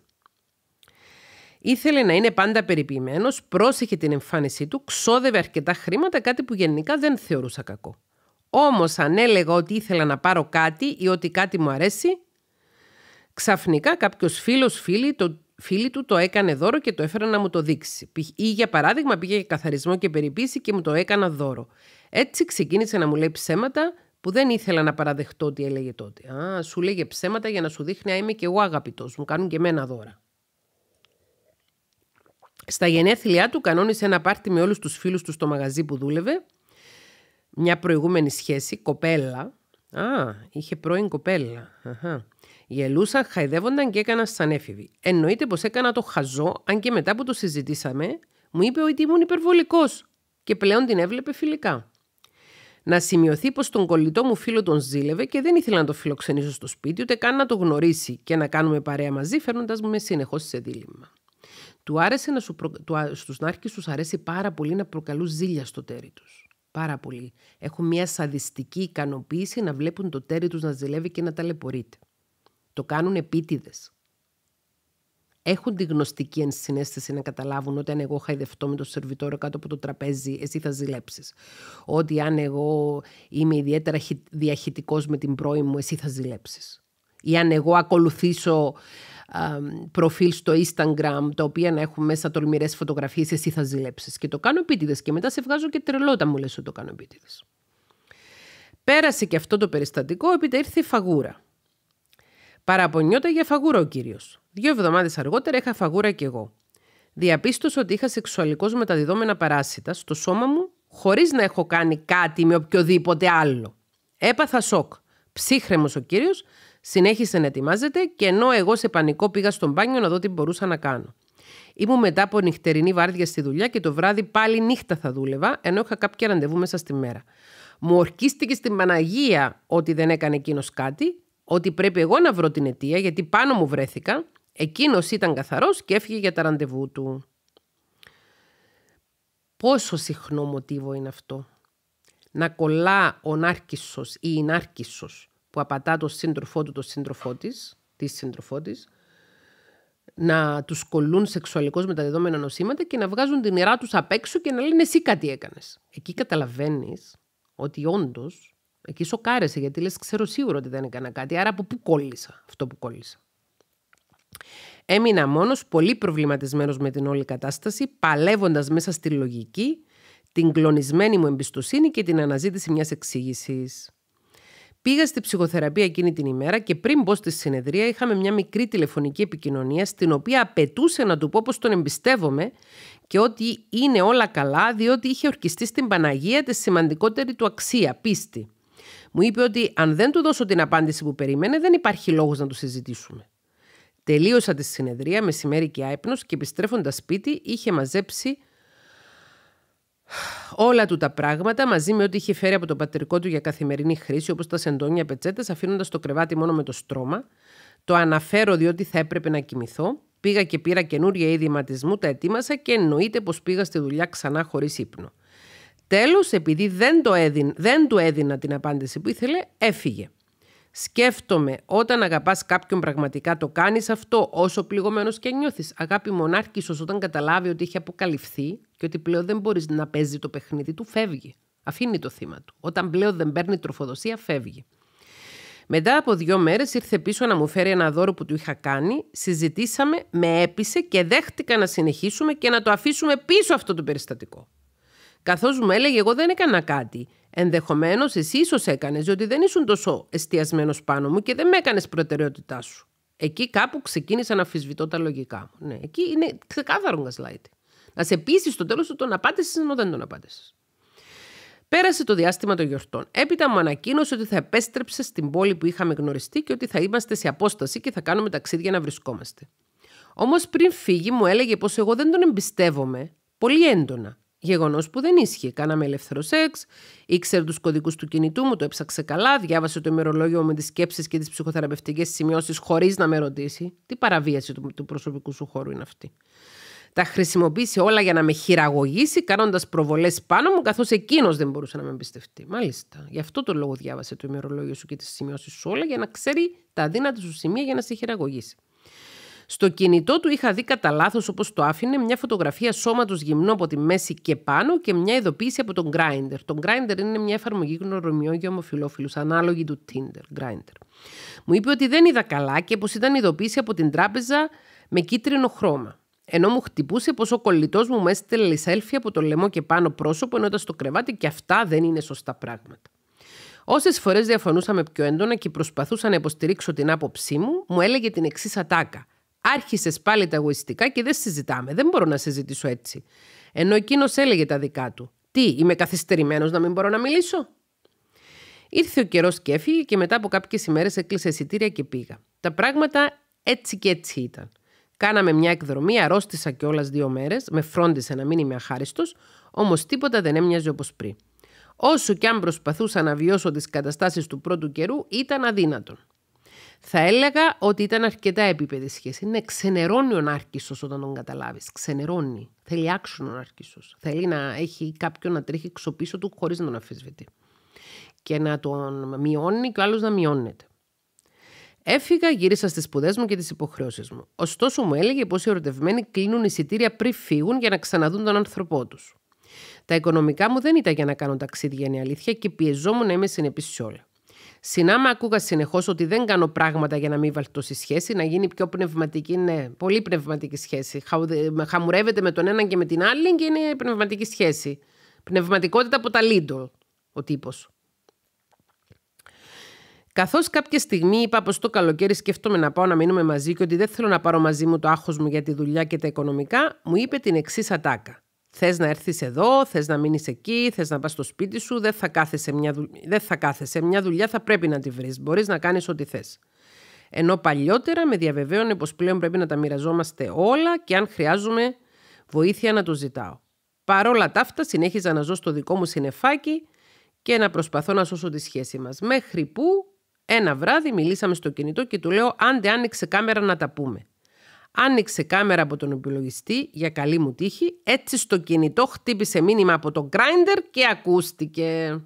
Ήθελε να είναι πάντα περιποιημένος, πρόσεχε την εμφάνισή του, ξόδευε αρκετά χρήματα, κάτι που γενικά δεν θεωρούσα κακό. Όμως, αν έλεγα ότι ήθελα να πάρω κάτι ή ότι κάτι μου αρέσει, Ξαφνικά κάποιος φίλος φίλη, το, φίλη του το έκανε δώρο και το έφερε να μου το δείξει. Ή για παράδειγμα πήγε για καθαρισμό και περιποίηση και μου το έκανα δώρο. Έτσι ξεκίνησε να μου λέει ψέματα που δεν ήθελα να παραδεχτώ τι έλεγε τότε. Α, σου λέγε ψέματα για να σου δείχνει να είμαι και εγώ αγαπητός. Μου κάνουν και εμένα δώρα. Στα γενέθλιά του κανόνισε ένα πάρτι με όλους τους φίλους του στο μαγαζί που δούλευε. Μια προηγούμενη σχέση, κοπέλα. Α, είχε πρώην κοπέλα. Αχα. Γελούσα, χαϊδεύονταν και έκανα σαν έφηβη. Εννοείται πως έκανα το χαζό, αν και μετά που το συζητήσαμε, μου είπε ότι ήμουν υπερβολικός και πλέον την έβλεπε φιλικά. Να σημειωθεί πως τον κολλητό μου φίλο τον ζήλευε και δεν ήθελα να το φιλοξενήσω στο σπίτι, ούτε καν να το γνωρίσει και να κάνουμε παρέα μαζί, φέρνοντας με συνεχώς σε δίλημα. Του άρεσε να σου προ... του... Στους νάρχες τους αρέσει πάρα πολύ να προκαλούν ζήλια στο τέρι τους. Πάρα πολύ. Έχουν μια σαδιστική ικανοποίηση να βλέπουν το τέρι τους να ζηλεύει και να ταλαιπωρείται. Το κάνουν επίτηδες. Έχουν τη γνωστική ενσυναίσθηση να καταλάβουν ότι αν εγώ χαϊδευτώ με το σερβιτόρο κάτω από το τραπέζι, εσύ θα ζηλέψεις. Ότι αν εγώ είμαι ιδιαίτερα διαχητικό με την πρώη μου, εσύ θα ζηλέψεις. Ή αν εγώ ακολουθήσω προφίλ στο Instagram, τα οποία να έχουν μέσα τολμηρές φωτογραφίες, εσύ θα ζηλέψεις. Και το κάνω επίτηδες. Και μετά σε βγάζω και τρελότα μου λες ότι το κάνω επίτηδες. Πέρασε και αυτό το περιστατικό, έπειτα ήρθε η φαγούρα. Παραπονιόταν για φαγούρα ο κύριος. Δύο εβδομάδες αργότερα είχα φαγούρα κι εγώ. Διαπίστωσα ότι είχα σεξουαλικώς μεταδιδόμενα παράσιτα στο σώμα μου, χωρίς να έχω κάνει κάτι με οποιοδήποτε άλλο. Έπαθα σοκ. Ψύχρεμος ο κύριος, συνέχισε να ετοιμάζεται και ενώ εγώ σε πανικό πήγα στον μπάνιο να δω τι μπορούσα να κάνω. Ήμουν μετά από νυχτερινή βάρδια στη δουλειά και το βράδυ πάλι νύχτα θα δούλευα, ενώ είχα κάποια ραντεβού μέσα στη μέρα. Μου ορκίστηκε στην Παναγία ότι δεν έκανε εκείνος κάτι ότι πρέπει εγώ να βρω την αιτία γιατί πάνω μου βρέθηκα, εκείνος ήταν καθαρός και έφυγε για τα ραντεβού του. Πόσο συχνό μοτίβο είναι αυτό. Να κολλά ο νάρκισσος ή η νάρκισσος που απατά το σύντροφό του, το σύντροφό της, της σύντροφό της, να τους κολλούν σεξουαλικώς δεδόμενα νοσήματα και να βγάζουν την ιερά τους απ' έξω και να λένε εσύ κάτι έκανες. Εκεί καταλαβαίνεις ότι όντως Εκεί σοκάρεσε γιατί λες ξέρω σίγουρο ότι δεν έκανα κάτι. Άρα από πού κόλλησα αυτό που κόλλησα. Έμεινα μόνος, πολύ προβληματισμένος με την όλη κατάσταση, παλεύοντας μέσα στη λογική, την κλονισμένη μου εμπιστοσύνη και την αναζήτηση μιας εξήγησης. Πήγα στη ψυχοθεραπεία εκείνη την ημέρα και πριν μπω στη συνεδρία είχαμε μια μικρή τηλεφωνική επικοινωνία στην οποία απαιτούσε να του πω πως τον εμπιστεύομαι και ότι είναι όλα καλά διότι είχε ορκιστεί στην Παναγία τη σημαντικότερη του αξία, πίστη. Μου είπε ότι αν δεν του δώσω την απάντηση που περίμενε, δεν υπάρχει λόγος να το συζητήσουμε. Τελείωσα τη συνεδρία μεσημέρι και άϊπνος και επιστρέφοντας σπίτι είχε μαζέψει όλα του τα πράγματα μαζί με ό,τι είχε φέρει από το πατρικό του για καθημερινή χρήση όπως τα σεντόνια πετσέτες αφήνοντας το κρεβάτι μόνο με το στρώμα. Το αναφέρω διότι θα έπρεπε να κοιμηθώ. Πήγα και πήρα καινούρια ματισμού, τα ετοίμασα και εννοείται πώ πήγα στη δουλειά ξανά χωρίς ύπνο. Τέλος, επειδή δεν, το έδιν, δεν του έδινα την απάντηση που ήθελε, έφυγε. Σκέφτομαι, όταν αγαπάς κάποιον πραγματικά το κάνεις αυτό όσο πληγωμένος και νιώθεις. Αγάπη μονάρχης όταν καταλάβει ότι έχει αποκαλυφθεί και ότι πλέον δεν μπορείς να παίζει το παιχνίδι του, φεύγει. Αφήνει το θύμα του. Όταν πλέον δεν παίρνει τροφοδοσία, φεύγει. Μετά από δύο μέρες ήρθε πίσω να μου φέρει ένα δώρο που του είχα κάνει, συζητήσαμε, με έπεισε και δέχτηκα να συνεχίσουμε και να το αφήσουμε πίσω αυτό το περιστατικό. Καθώς μου έλεγε, εγώ δεν έκανα κάτι. Ενδεχομένως εσύ ίσως έκανες, διότι δεν ήσουν τόσο εστιασμένος πάνω μου και δεν με έκανες προτεραιότητά σου. Εκεί κάπου ξεκίνησα να αφισβητώ τα λογικά μου. Ναι, εκεί είναι ξεκάθαρο gaslighting. Να σε πείσει στο τέλος ότι τον απάντησες ενώ δεν τον απάντησες. Πέρασε το διάστημα των γιορτών. Έπειτα μου ανακοίνωσε ότι θα επέστρεψε στην πόλη που είχαμε γνωριστεί και ότι θα είμαστε σε απόσταση και θα κάνουμε ταξίδια να βρισκόμαστε. Όμως πριν φύγει, μου έλεγε πως εγώ δεν τον εμπιστεύομαι πολύ έντονα Γεγονός που δεν ίσχυε. Κάναμε ελεύθερο σεξ, ήξερε τους κωδικούς του κινητού μου, το έψαξε καλά, διάβασε το ημερολόγιο μου με τις σκέψεις και τις ψυχοθεραπευτικές σημειώσεις χωρίς να με ρωτήσει. Τι παραβίαση του, προσωπικού σου χώρου είναι αυτή. Τα χρησιμοποίησε όλα για να με χειραγωγήσει, κάνοντας προβολές πάνω μου, καθώς εκείνος δεν μπορούσε να με εμπιστευτεί. Μάλιστα. Γι' αυτό το λόγο διάβασε το ημερολόγιο σου και τις σημειώσεις σου όλα, για να ξέρει τα δύνατα σου σημεία για να σε χειραγωγήσει. Στο κινητό του είχα δει κατά λάθος όπως το άφηνε μια φωτογραφία σώματος γυμνό από τη μέση και πάνω και μια ειδοποίηση από τον Grindr. Το Grindr είναι μια εφαρμογή γνωριμιών για ομοφυλόφιλους, ανάλογη του Tinder. Grindr. Μου είπε ότι δεν είδα καλά και πως ήταν ειδοποίηση από την τράπεζα με κίτρινο χρώμα. Ενώ μου χτυπούσε πως ο κολλητός μου με έστειλε από το λαιμό και πάνω πρόσωπο, ενώ ήταν στο κρεβάτι και αυτά δεν είναι σωστά πράγματα. Όσες φορές διαφωνούσαμε πιο έντονα και προσπαθούσα να υποστηρίξω την άποψή μου, μου έλεγε την εξής ατάκα. Άρχισες πάλι τα εγωιστικά και δεν συζητάμε. Δεν μπορώ να συζητήσω έτσι. Ενώ εκείνος έλεγε τα δικά του. Τι, είμαι καθυστερημένος να μην μπορώ να μιλήσω. Ήρθε ο καιρός και έφυγε και μετά από κάποιες ημέρες έκλεισε εισιτήρια και πήγα. Τα πράγματα έτσι και έτσι ήταν. Κάναμε μια εκδρομή, αρρώστησα κιόλας δύο μέρες, με φρόντισε να μην είμαι αχάριστος, όμως τίποτα δεν έμοιαζε όπως πριν. Όσο κι αν προσπαθούσα να βιώσω τις καταστάσεις του πρώτου καιρού, ήταν αδύνατον. Θα έλεγα ότι ήταν αρκετά επίπεδη σχέση. Είναι ξενερώνει ο Νάρκησο όταν τον καταλάβεις. Ξενερώνει. Θέλει άξονα ο Νάρκησο. Θέλει να έχει κάποιον να τρέχει ξωπίσω του χωρίς να τον αφισβητεί. Και να τον μειώνει και ο άλλος να μειώνεται. Έφυγα, γύρισα στις σπουδές μου και τις υποχρεώσεις μου. Ωστόσο, μου έλεγε πως οι ερωτευμένοι κλείνουν εισιτήρια πριν φύγουν για να ξαναδούν τον άνθρωπό τους. Τα οικονομικά μου δεν ήταν για να κάνω ταξίδια, είναι αλήθεια, και πιεζόμουν να είμαι συνεπής σε όλα. Συνάμα ακούγα συνεχώς ότι δεν κάνω πράγματα για να μην βαλτώσει σχέση, να γίνει πιο πνευματική. Ναι, πολύ πνευματική σχέση. Χαμουρεύεται με τον έναν και με την άλλη και είναι πνευματική σχέση. Πνευματικότητα από τα ταλίντο ο τύπος. Καθώς κάποια στιγμή είπα πως το καλοκαίρι σκέφτομαι να πάω να μείνουμε μαζί και ότι δεν θέλω να πάρω μαζί μου το άγχος μου για τη δουλειά και τα οικονομικά, μου είπε την εξής ατάκα. Θες να έρθεις εδώ, θες να μείνεις εκεί, θες να πας στο σπίτι σου, δεν θα κάθεσαι μια, δεν θα κάθεσαι. μια δουλειά, θα πρέπει να τη βρεις. Μπορείς να κάνεις ό,τι θες. Ενώ παλιότερα με διαβεβαίωνε πως πλέον πρέπει να τα μοιραζόμαστε όλα και αν χρειάζομαι βοήθεια να το ζητάω. Παρόλα τα αυτά, συνέχιζα να ζω στο δικό μου συνεφάκι και να προσπαθώ να σώσω τη σχέση μας. Μέχρι που ένα βράδυ μιλήσαμε στο κινητό και του λέω: Άντε, άνοιξε κάμερα να τα πούμε. Άνοιξε κάμερα από τον υπολογιστή για καλή μου τύχη. Έτσι στο κινητό χτύπησε μήνυμα από το grinder και ακούστηκε.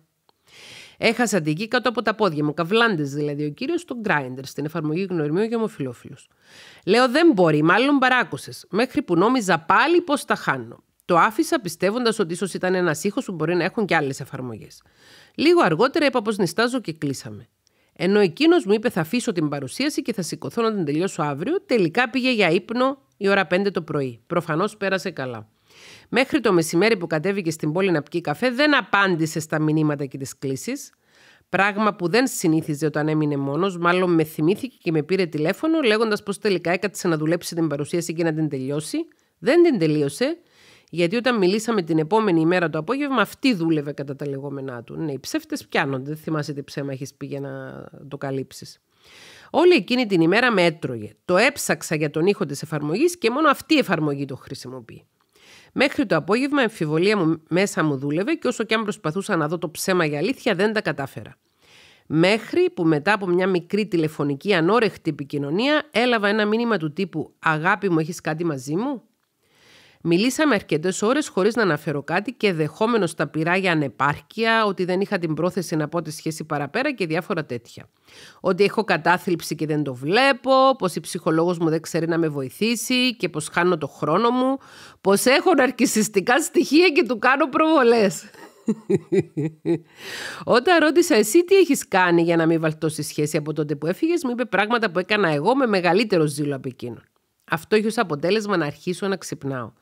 Έχασα την γη κάτω από τα πόδια μου. Καβλάντες δηλαδή ο κύριος στο Grinder στην εφαρμογή γνωριμίου για ομοφυλόφιλους. Λέω δεν μπορεί, μάλλον παράκουσες. Μέχρι που νόμιζα πάλι πώ τα χάνω. Το άφησα πιστεύοντας ότι ίσως ήταν ένας ήχος που μπορεί να έχουν και άλλες εφαρμογές. Λίγο αργότερα είπα πως νιστάζω και κλείσαμε. Ενώ εκείνος μου είπε θα αφήσω την παρουσίαση και θα σηκωθώ να την τελειώσω αύριο, τελικά πήγε για ύπνο η ώρα 5 το πρωί. Προφανώς πέρασε καλά. Μέχρι το μεσημέρι που κατέβηκε στην πόλη να πιει καφέ, δεν απάντησε στα μηνύματα και τις κλήσεις. Πράγμα που δεν συνήθιζε όταν έμεινε μόνος, μάλλον με θυμήθηκε και με πήρε τηλέφωνο, λέγοντας πως τελικά έκατσε να δουλέψει την παρουσίαση και να την τελειώσει. Δεν την τελείωσε γιατί όταν μιλήσαμε την επόμενη ημέρα το απόγευμα, αυτή δούλευε κατά τα λεγόμενά του. Ναι, οι ψεύτες πιάνονται. Δεν θυμάσαι τι ψέμα έχεις πει για να το καλύψεις. Όλη εκείνη την ημέρα με έτρωγε. Το έψαξα για τον ήχο της εφαρμογής και μόνο αυτή η εφαρμογή το χρησιμοποιεί. Μέχρι το απόγευμα, η εμφιβολία μου μέσα μου δούλευε και όσο και αν προσπαθούσα να δω το ψέμα για αλήθεια, δεν τα κατάφερα. Μέχρι που μετά από μια μικρή τηλεφωνική ανόρεχτη επικοινωνία έλαβα ένα μήνυμα του τύπου «Αγάπη μου, έχεις κάτι μαζί μου» Μιλήσαμε αρκετές ώρες χωρίς να αναφέρω κάτι και δεχόμενος τα πειρά για ανεπάρκεια, ότι δεν είχα την πρόθεση να πω τη σχέση παραπέρα και διάφορα τέτοια. Ότι έχω κατάθλιψη και δεν το βλέπω, πως η ψυχολόγος μου δεν ξέρει να με βοηθήσει και πως χάνω το χρόνο μου, πως έχω ναρκιστικά στοιχεία και του κάνω προβολές. (laughs) Όταν ρώτησα εσύ τι έχεις κάνει για να μην βαλτώσεις σχέση από τότε που έφυγες, μου είπε πράγματα που έκανα εγώ με μεγαλύτερο ζήλο από εκείνον. Αυτό είχε ως αποτέλεσμα να αρχίσω να ξυπνάω.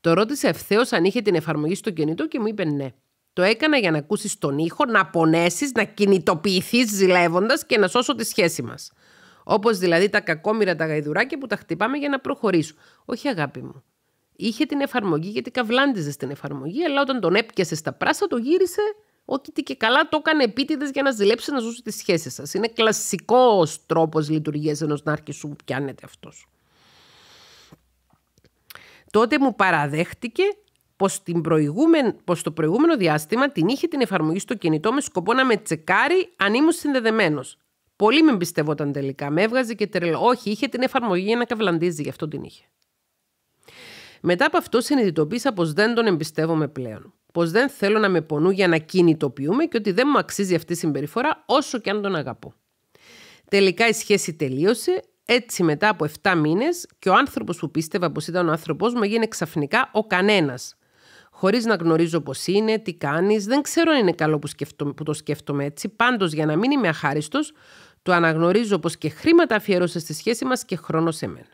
Το ρώτησε ευθέως αν είχε την εφαρμογή στο κινητό και μου είπε ναι. Το έκανα για να ακούσεις τον ήχο, να πονέσεις, να κινητοποιηθείς ζηλεύοντας και να σώσω τη σχέση μας. Όπως δηλαδή τα κακόμοιρα τα γαϊδουράκια που τα χτυπάμε για να προχωρήσω. Όχι, αγάπη μου. Είχε την εφαρμογή γιατί καβλάντιζε την εφαρμογή, αλλά όταν τον έπιασες στα πράσα, το γύρισε τι και καλά το έκανε επίτηδες για να ζηλέψει να ζούσε τη σχέση σας. Είναι κλασικός τρόπος λειτουργίας ενός ναρκη σου που πιάνεται αυτός. Τότε μου παραδέχτηκε πως, την προηγούμεν, πως το προηγούμενο διάστημα την είχε την εφαρμογή στο κινητό με σκοπό να με τσεκάρει αν ήμουν συνδεδεμένος. Πολύ με εμπιστευόταν τελικά. Με έβγαζε και τρελό. Όχι, είχε την εφαρμογή για να καυλαντίζει, γι' αυτό την είχε. Μετά από αυτό συνειδητοποίησα πως δεν τον εμπιστεύομαι πλέον. Πως δεν θέλω να με πονού για να κινητοποιούμε και ότι δεν μου αξίζει αυτή η συμπεριφορά όσο και αν τον αγαπώ. Τελικά η σχέση τελείωσε έτσι μετά από 7 μήνες και ο άνθρωπος που πίστευα πως ήταν ο άνθρωπός μου έγινε ξαφνικά ο κανένας. Χωρίς να γνωρίζω πώς είναι, τι κάνεις, δεν ξέρω αν είναι καλό που, το σκέφτομαι έτσι. Πάντως για να μην είμαι αχάριστος, το αναγνωρίζω πως και χρήματα αφιέρωσε στη σχέση μας και χρόνο σε μένα.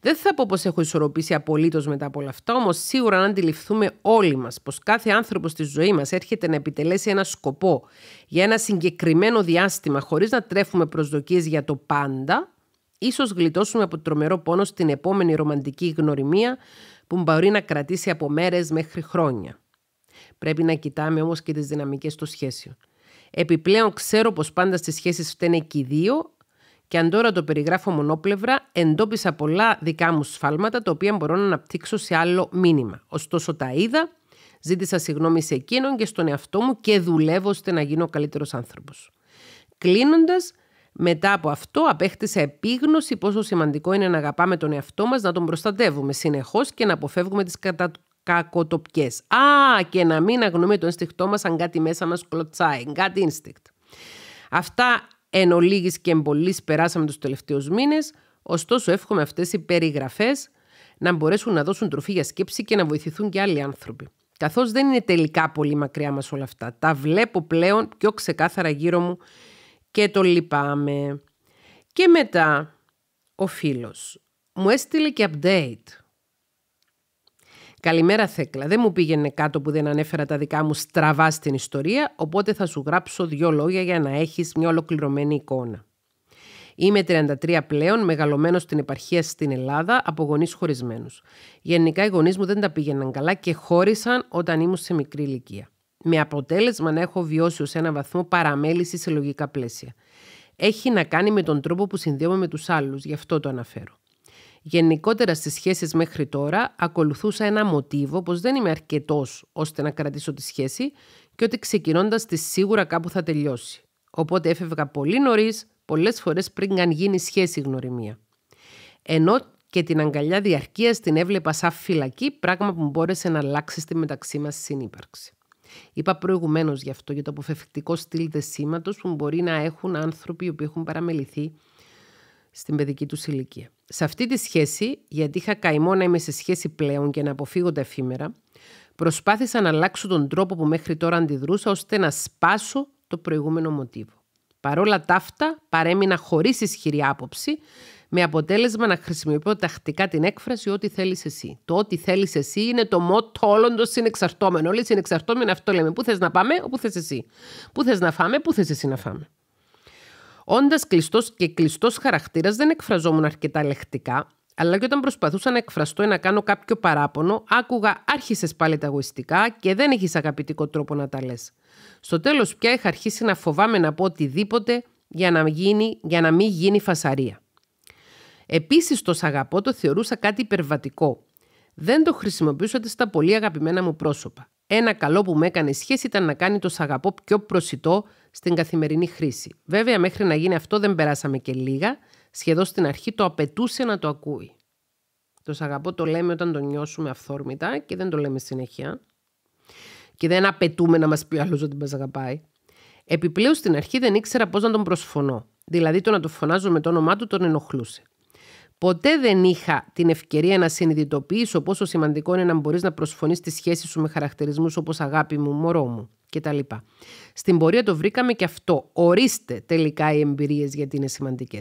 Δεν θα πω πως έχω ισορροπήσει απολύτως μετά από όλα αυτά, όμως σίγουρα να αντιληφθούμε όλοι μας πως κάθε άνθρωπος στη ζωή μας έρχεται να επιτελέσει ένα σκοπό για ένα συγκεκριμένο διάστημα χωρίς να τρέφουμε προσδοκίες για το πάντα, ίσως γλιτώσουμε από το τρομερό πόνο στην επόμενη ρομαντική γνωριμία που μπορεί να κρατήσει από μέρες μέχρι χρόνια. Πρέπει να κοιτάμε όμως και τις δυναμικές των σχέσεων. Επιπλέον ξέρω πως πάντα στις σχέσεις φταίνε και οι δύο και αν τώρα το περιγράφω μονόπλευρα, εντόπισα πολλά δικά μου σφάλματα τα οποία μπορώ να αναπτύξω σε άλλο μήνυμα. Ωστόσο τα είδα, ζήτησα συγγνώμη σε εκείνον και στον εαυτό μου και δουλεύω ώστε να γίνω καλύτερος άνθρωπος. Κλείνοντας, μετά από αυτό, απέκτησα επίγνωση πόσο σημαντικό είναι να αγαπάμε τον εαυτό μας, να τον προστατεύουμε συνεχώς και να αποφεύγουμε τις κατα... κακοτοπιές. Α, και να μην αγνοούμε το ένστικτό μας αν κάτι μέσα μας κλωτσάει. γκάτ instinct. Αυτά εν ολίγης και εμπολή περάσαμε τους τελευταίους μήνες, ωστόσο εύχομαι αυτές οι περιγραφές να μπορέσουν να δώσουν τροφή για σκέψη και να βοηθηθούν και άλλοι άνθρωποι. Καθώς δεν είναι τελικά πολύ μακριά μας όλα αυτά, τα βλέπω πλέον πιο ξεκάθαρα γύρω μου και το λυπάμαι. Και μετά ο φίλος μου έστειλε και update. Καλημέρα Θέκλα, δεν μου πήγαινε κάτω που δεν ανέφερα τα δικά μου στραβά στην ιστορία, οπότε θα σου γράψω δύο λόγια για να έχεις μια ολοκληρωμένη εικόνα. Είμαι 33 πλέον, μεγαλωμένος στην επαρχία στην Ελλάδα, από γονείς χωρισμένους. Γενικά οι γονείς μου δεν τα πήγαιναν καλά και χώρισαν όταν ήμουν σε μικρή ηλικία με αποτέλεσμα να έχω βιώσει ως ένα βαθμό παραμέληση σε λογικά πλαίσια. Έχει να κάνει με τον τρόπο που συνδέομαι με τους άλλους, γι' αυτό το αναφέρω. Γενικότερα στις σχέσεις μέχρι τώρα ακολουθούσα ένα μοτίβο πως δεν είμαι αρκετός ώστε να κρατήσω τη σχέση και ότι ξεκινώντας τη σίγουρα κάπου θα τελειώσει. Οπότε έφευγα πολύ νωρίς, πολλές φορές πριν καν γίνει σχέση γνωριμία. Ενώ και την αγκαλιά διαρκείας την έβλεπα σαν φυλακή, πράγμα που μπόρεσε να αλλάξει στη μεταξύ μας συνύπαρξη. Είπα προηγουμένως γι' αυτό, για το αποφευκτικό στυλ δεσίματο που μπορεί να έχουν άνθρωποι οι οποίοι έχουν παραμεληθεί στην παιδική τους ηλικία. Σε αυτή τη σχέση, γιατί είχα καημό να είμαι σε σχέση πλέον και να αποφύγω τα εφήμερα, προσπάθησα να αλλάξω τον τρόπο που μέχρι τώρα αντιδρούσα ώστε να σπάσω το προηγούμενο μοτίβο. Παρόλα ταύτα, παρέμεινα χωρίς ισχυρή άποψη, με αποτέλεσμα να χρησιμοποιώ τακτικά την έκφραση ό,τι θέλεις εσύ. Το ό,τι θέλεις εσύ είναι το μότο όλων των συνεξαρτώμενων. Όλοι οι συνεξαρτώμενοι αυτό λέμε. Πού θες να πάμε, όπου θες εσύ. Πού θες να φάμε, πού θες εσύ να φάμε. Όντας κλειστός και κλειστός χαρακτήρας, δεν εκφραζόμουν αρκετά λεκτικά, αλλά και όταν προσπαθούσα να εκφραστώ ή να κάνω κάποιο παράπονο, άκουγα άρχισες πάλι τα εγωιστικά και δεν έχεις αγαπητικό τρόπο να τα λες. Στο τέλος πια είχα αρχίσει να φοβάμαι να πω οτιδήποτε για να, γίνει, για να μην γίνει φασαρία. Επίσης το σ' αγαπώ το θεωρούσα κάτι υπερβατικό. Δεν το χρησιμοποιούσατε στα πολύ αγαπημένα μου πρόσωπα. Ένα καλό που με έκανε σχέση ήταν να κάνει το σ' αγαπώ πιο προσιτό στην καθημερινή χρήση. Βέβαια μέχρι να γίνει αυτό δεν περάσαμε και λίγα. Σχεδόν στην αρχή το απαιτούσε να το ακούει. Το σ' αγαπώ το λέμε όταν το νιώσουμε αυθόρμητα και δεν το λέμε συνέχεια. Και δεν απαιτούμε να μας πει άλλος ότι μας αγαπάει. Επιπλέον στην αρχή δεν ήξερα πώς να τον προσφωνώ. Δηλαδή το να το φωνάζω με το όνομά του τον ενοχλούσε. Ποτέ δεν είχα την ευκαιρία να συνειδητοποιήσω πόσο σημαντικό είναι να μπορείς να προσφωνείς τη σχέση σου με χαρακτηρισμούς όπως αγάπη μου, μωρό μου κτλ. Στην πορεία το βρήκαμε και αυτό. Ορίστε τελικά οι εμπειρίες γιατί είναι σημαντικές.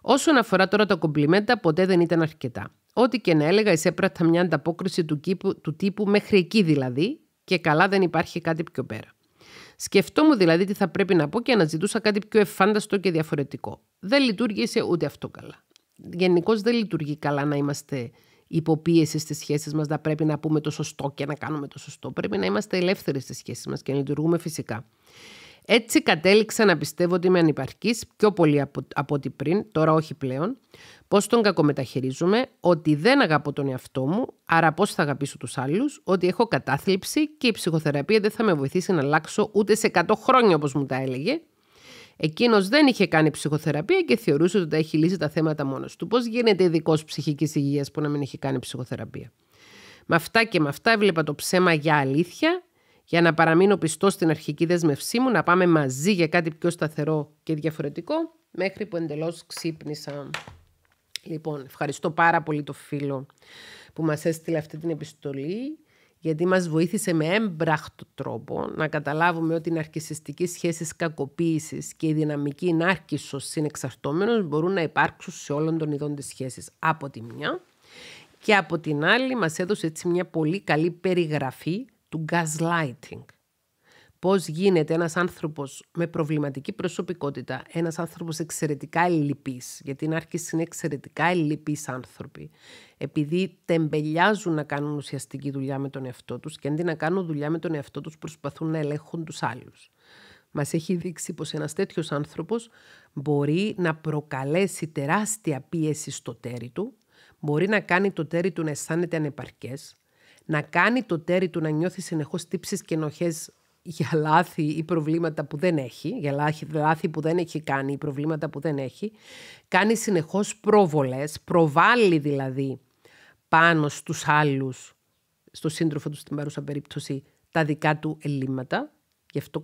Όσον αφορά τώρα τα κομπλιμέντα, ποτέ δεν ήταν αρκετά. Ό,τι και να έλεγα, εισέπρατα μια ανταπόκριση του, κήπου, του τύπου μέχρι εκεί δηλαδή, και καλά δεν υπάρχει κάτι πιο πέρα. Σκεφτόμουν δηλαδή τι θα πρέπει να πω και αναζητούσα κάτι πιο εφάνταστο και διαφορετικό. Δεν λειτουργήσε ούτε αυτό καλά γενικώς δεν λειτουργεί καλά να είμαστε υποπίεση στις σχέσεις μας να πρέπει να πούμε το σωστό και να κάνουμε το σωστό. Πρέπει να είμαστε ελεύθεροι στις σχέσεις μας και να λειτουργούμε φυσικά. Έτσι κατέληξα να πιστεύω ότι είμαι ανυπαρκή πιο πολύ από, από ό,τι πριν, τώρα όχι πλέον, πώς τον κακομεταχειρίζομαι, ότι δεν αγαπώ τον εαυτό μου, άρα πώς θα αγαπήσω τους άλλους, ότι έχω κατάθλιψη και η ψυχοθεραπεία δεν θα με βοηθήσει να αλλάξω ούτε σε 100 χρόνια όπως μου τα έλεγε Εκείνος δεν είχε κάνει ψυχοθεραπεία και θεωρούσε ότι τα έχει λύσει τα θέματα μόνος του. Πώς γίνεται ειδικός ψυχικής υγείας που να μην έχει κάνει ψυχοθεραπεία. Με αυτά και με αυτά έβλεπα το ψέμα για αλήθεια, για να παραμείνω πιστό στην αρχική δέσμευσή μου, να πάμε μαζί για κάτι πιο σταθερό και διαφορετικό, μέχρι που εντελώς ξύπνησα. Λοιπόν, ευχαριστώ πάρα πολύ το φίλο που μας έστειλε αυτή την επιστολή γιατί μας βοήθησε με έμπραχτο τρόπο να καταλάβουμε ότι οι ναρκισιστικοί σχέσεις κακοποίησης και η δυναμική νάρκισσος συνεξαρτώμενος μπορούν να υπάρξουν σε όλων των ειδών της σχέσης από τη μια και από την άλλη μας έδωσε έτσι μια πολύ καλή περιγραφή του gaslighting πώς γίνεται ένας άνθρωπος με προβληματική προσωπικότητα, ένας άνθρωπος εξαιρετικά ελλειπής, γιατί είναι άρχισης είναι εξαιρετικά ελλειπείς άνθρωποι, επειδή τεμπελιάζουν να κάνουν ουσιαστική δουλειά με τον εαυτό τους και αντί να κάνουν δουλειά με τον εαυτό τους προσπαθούν να ελέγχουν τους άλλους. Μας έχει δείξει πως ένας τέτοιος άνθρωπος μπορεί να προκαλέσει τεράστια πίεση στο τέρι του, μπορεί να κάνει το τέρι του να αισθάνεται ανεπαρκές, να κάνει το τέρι του να νιώθει συνεχώς τύψεις και ενοχές για λάθη ή προβλήματα που δεν έχει, για λάθη που δεν έχει κάνει ή προβλήματα που δεν έχει, κάνει συνεχώς πρόβολες, προβάλλει δηλαδή πάνω στους άλλους, στο σύντροφο του στην παρούσα περίπτωση, τα δικά του ελλείμματα. Γι' αυτό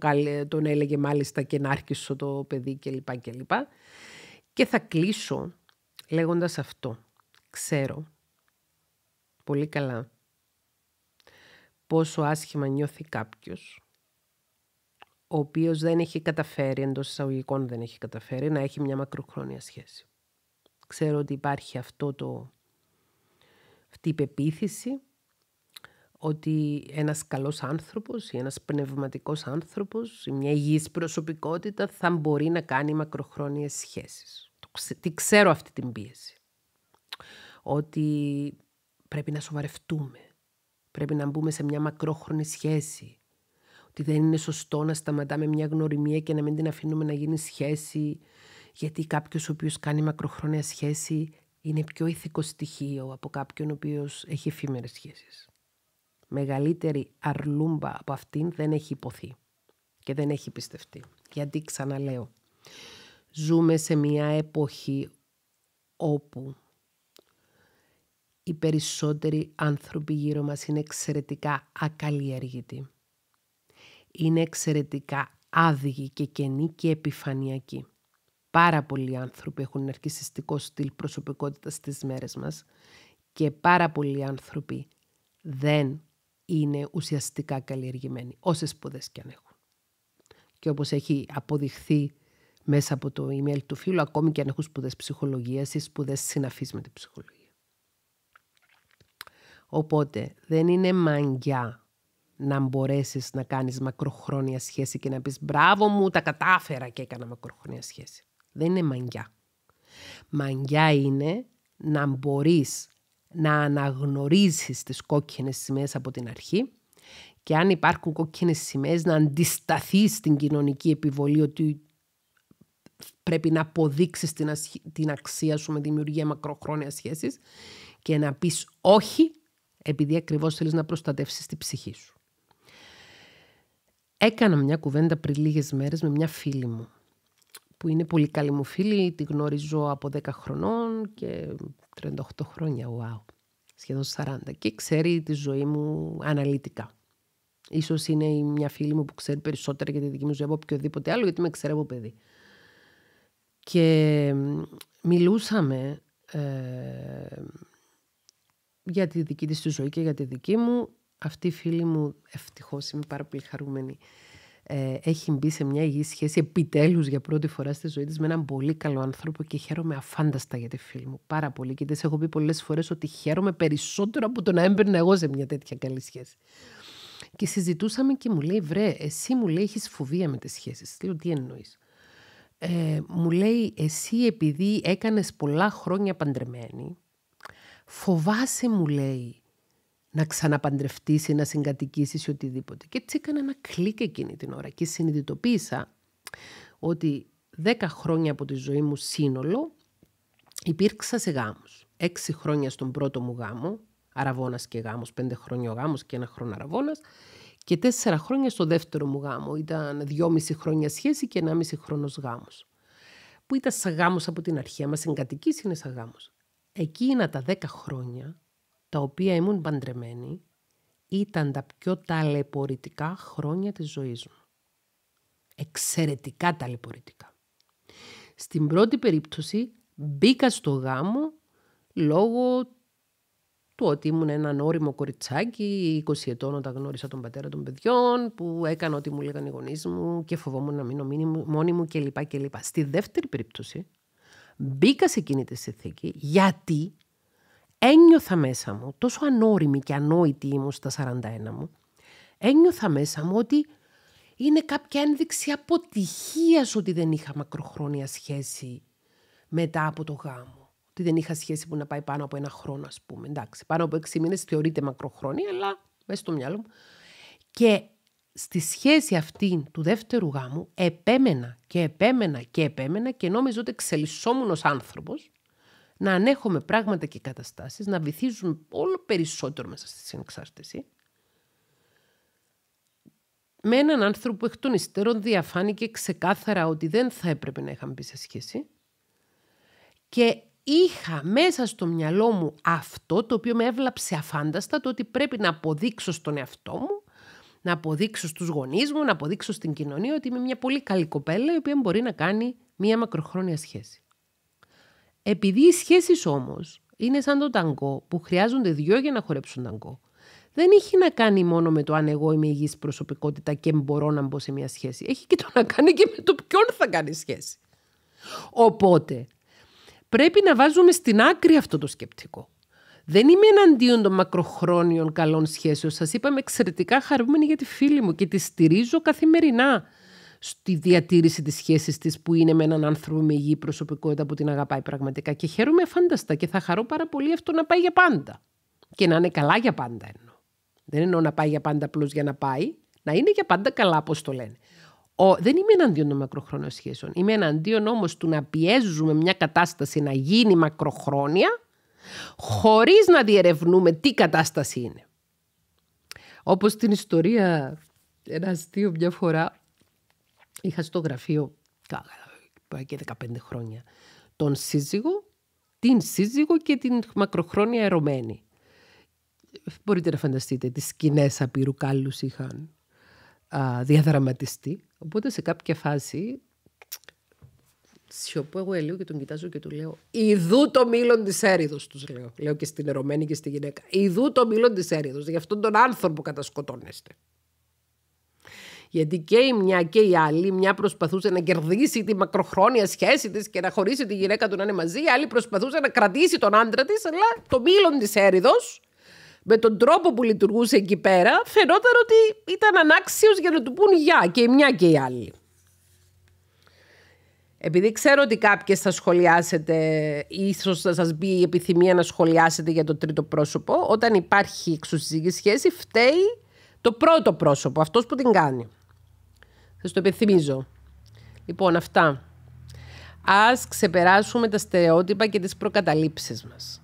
τον έλεγε μάλιστα και να άρχισε το παιδί κλπ. Και θα κλείσω λέγοντας αυτό. Ξέρω πολύ καλά πόσο άσχημα νιώθει κάποιος ο οποίος δεν έχει καταφέρει, εντός εισαγωγικών δεν έχει καταφέρει, να έχει μια μακροχρόνια σχέση. Ξέρω ότι υπάρχει αυτό το, αυτή η πεποίθηση ότι ένας καλός άνθρωπος ή ένας πνευματικός άνθρωπος ή μια υγιής προσωπικότητα θα μπορεί να κάνει μακροχρόνιες σχέσεις. Το τι ξέρω αυτή την πίεση. Ότι πρέπει να σοβαρευτούμε, πρέπει να μπούμε σε μια μακρόχρονη σχέση, ότι δεν είναι σωστό να σταματάμε μια γνωριμία και να μην την αφήνουμε να γίνει σχέση, γιατί κάποιος ο οποίος κάνει μακροχρόνια σχέση είναι πιο ηθικό στοιχείο από κάποιον ο οποίος έχει εφήμερες σχέσεις. Μεγαλύτερη αρλούμπα από αυτήν δεν έχει υποθεί και δεν έχει πιστευτεί. Γιατί ξαναλέω, ζούμε σε μια εποχή όπου οι περισσότεροι άνθρωποι γύρω μας είναι εξαιρετικά ακαλλιέργητοι είναι εξαιρετικά άδικη και κενή και επιφανειακή. Πάρα πολλοί άνθρωποι έχουν ναρκισιστικό στυλ προσωπικότητας στις μέρες μας και πάρα πολλοί άνθρωποι δεν είναι ουσιαστικά καλλιεργημένοι, όσες σπουδές και αν έχουν. Και όπως έχει αποδειχθεί μέσα από το email του φίλου, ακόμη και αν έχουν σπουδές ψυχολογίας ή σπουδές συναφής με την ψυχολογία. Οπότε δεν είναι μαγκιά να μπορέσεις να κάνεις μακροχρόνια σχέση και να πεις, «Μπράβο μου, τα κατάφερα και έκανα μακροχρόνια σχέση». Δεν είναι μαγιά. Μαγιά είναι να μπορείς να αναγνωρίζει τις κόκκινες σημαίες από την αρχή και αν υπάρχουν κόκκινες σημαίες, να αντισταθείς στην κοινωνική επιβολή ότι πρέπει να αποδείξεις την, την αξία σου με δημιουργία μακροχρόνια σχέσης και να πεις όχι επειδή ακριβώς θέλεις να προστατεύσεις τη ψυχή σου. Έκανα μια κουβέντα πριν λίγες μέρες με μια φίλη μου που είναι πολύ καλή μου φίλη, τη γνωρίζω από 10 χρονών και 38 χρόνια, wow, σχεδόν 40 και ξέρει τη ζωή μου αναλυτικά. Ίσως είναι μια φίλη μου που ξέρει περισσότερα για τη δική μου ζωή από οποιοδήποτε άλλο γιατί με ξέρει από παιδί. Και μιλούσαμε ε, για τη δική της τη ζωή και για τη δική μου αυτή η φίλη μου, ευτυχώς, είμαι πάρα πολύ χαρούμενη, ε, έχει μπει σε μια υγιή σχέση επιτέλους για πρώτη φορά στη ζωή της με έναν πολύ καλό άνθρωπο και χαίρομαι αφάνταστα για τη φίλη μου. Πάρα πολύ. Και της έχω πει πολλές φορές ότι χαίρομαι περισσότερο από το να έμπαιρνα εγώ σε μια τέτοια καλή σχέση. Και συζητούσαμε και μου λέει, Βρέ, εσύ μου λέει, έχεις φοβία με τις σχέσεις. Τι λέω, τι εννοείς. Ε, μου λέει, εσύ επειδή έκανες πολλά χρόνια παντρεμένη, φοβάσαι, μου λέει, να ξαναπαντρευτείς ή να συγκατοικήσεις ή οτιδήποτε. Και έτσι έκανα ένα κλικ εκείνη την ώρα και συνειδητοποίησα ότι δέκα χρόνια από τη ζωή μου σύνολο υπήρξα σε γάμους. Έξι χρόνια στον πρώτο μου γάμο, αραβώνας και γάμος, πέντε χρόνια ο γάμος και ένα χρόνο αραβώνας και τέσσερα χρόνια στο δεύτερο μου γάμο. Ήταν δυόμιση χρόνια σχέση και ένα μισή χρόνος γάμος. Που ήταν σαν γάμος από την αρχή. μα, συγκατοικείς είναι σαν γάμος. Εκείνα τα δέκα χρόνια τα οποία ήμουν παντρεμένη, ήταν τα πιο ταλαιπωρητικά χρόνια της ζωής μου. Εξαιρετικά ταλαιπωρητικά. Στην πρώτη περίπτωση μπήκα στο γάμο λόγω του ότι ήμουν έναν όριμο κοριτσάκι, 20 ετών όταν γνώρισα τον πατέρα των παιδιών, που έκανα ό,τι μου λέγανε οι γονείς μου και φοβόμουν να μείνω μόνη μου κλπ. κλπ. Στη δεύτερη περίπτωση μπήκα σε εκείνη τη συνθήκη γιατί ένιωθα μέσα μου, τόσο ανώριμη και ανόητη ήμουν στα 41 μου, ένιωθα μέσα μου ότι είναι κάποια ένδειξη αποτυχίας ότι δεν είχα μακροχρόνια σχέση μετά από το γάμο. Ότι δεν είχα σχέση που να πάει πάνω από ένα χρόνο, ας πούμε. Εντάξει, πάνω από έξι μήνες, θεωρείται μακροχρόνια, αλλά μέσα στο μυαλό μου. Και στη σχέση αυτή του δεύτερου γάμου επέμενα και επέμενα και επέμενα και νόμιζα ότι εξελισσόμουν ως άνθρωπος να ανέχομαι πράγματα και καταστάσεις, να βυθίζουν όλο περισσότερο μέσα στη συνεξάρτηση, με έναν άνθρωπο που εκ των υστέρων διαφάνηκε ξεκάθαρα ότι δεν θα έπρεπε να είχαμε πει σε σχέση και είχα μέσα στο μυαλό μου αυτό το οποίο με έβλαψε αφάνταστα το ότι πρέπει να αποδείξω στον εαυτό μου να αποδείξω στους γονείς μου, να αποδείξω στην κοινωνία ότι είμαι μια πολύ καλή κοπέλα η οποία μπορεί να κάνει μια μακροχρόνια σχέση. Επειδή οι σχέσεις όμως είναι σαν το ταγκό που χρειάζονται δυο για να χορέψουν ταγκό, δεν έχει να κάνει μόνο με το αν εγώ είμαι υγιής προσωπικότητα και μπορώ να μπω σε μια σχέση. Έχει και το να κάνει και με το ποιον θα κάνει σχέση. Οπότε, πρέπει να βάζουμε στην άκρη αυτό το σκεπτικό. Δεν είμαι εναντίον των μακροχρόνιων καλών σχέσεων. Σας είπαμε εξαιρετικά χαρούμενη για τη φίλη μου και τη στηρίζω καθημερινά στη διατήρηση της σχέσης της που είναι με έναν άνθρωπο με υγιή προσωπικότητα που την αγαπάει πραγματικά. Και χαίρομαι φάνταστα και θα χαρώ πάρα πολύ αυτό να πάει για πάντα. Και να είναι καλά για πάντα εννοώ. Δεν εννοώ να πάει για πάντα απλώς για να πάει. Να είναι για πάντα καλά, όπως το λένε. Ο, δεν είμαι εναντίον των μακροχρόνιων σχέσεων. Είμαι εναντίον όμως του να πιέζουμε μια κατάσταση να γίνει μακροχρόνια, χωρίς να διερευνούμε τι κατάσταση είναι. Όπως στην ιστορία, ένας αστείο μια φορά, είχα στο γραφείο πάει και 15 χρόνια τον σύζυγο, την σύζυγο και την μακροχρόνια ερωμένη. Μπορείτε να φανταστείτε τις σκηνές απειρού κάλλου είχαν α, διαδραματιστεί. Οπότε σε κάποια φάση σιωπώ εγώ ελίγο και τον κοιτάζω και του λέω «Ιδού το μήλον της έρηδος» τους λέω. Λέω και στην ερωμένη και στη γυναίκα. «Ιδού το μήλον της έρηδος, για αυτόν τον άνθρωπο κατασκοτώνεστε». Γιατί και η μια και η άλλη, μια προσπαθούσε να κερδίσει τη μακροχρόνια σχέση της και να χωρίσει τη γυναίκα του να είναι μαζί, η άλλη προσπαθούσε να κρατήσει τον άντρα της, αλλά το μήλον της έρηδος, με τον τρόπο που λειτουργούσε εκεί πέρα, φαινόταν ότι ήταν ανάξιος για να του πούν γεια και η μια και η άλλη. Επειδή ξέρω ότι κάποιες θα σχολιάσετε, ίσως θα σας μπει η επιθυμία να σχολιάσετε για το τρίτο πρόσωπο, όταν υπάρχει εξουσιαστική σχέση, φταίει το πρώτο πρόσωπο, αυτός που την κάνει. Σας το επιθυμίζω. Λοιπόν, αυτά. Ας ξεπεράσουμε τα στερεότυπα και τις προκαταλήψεις μας.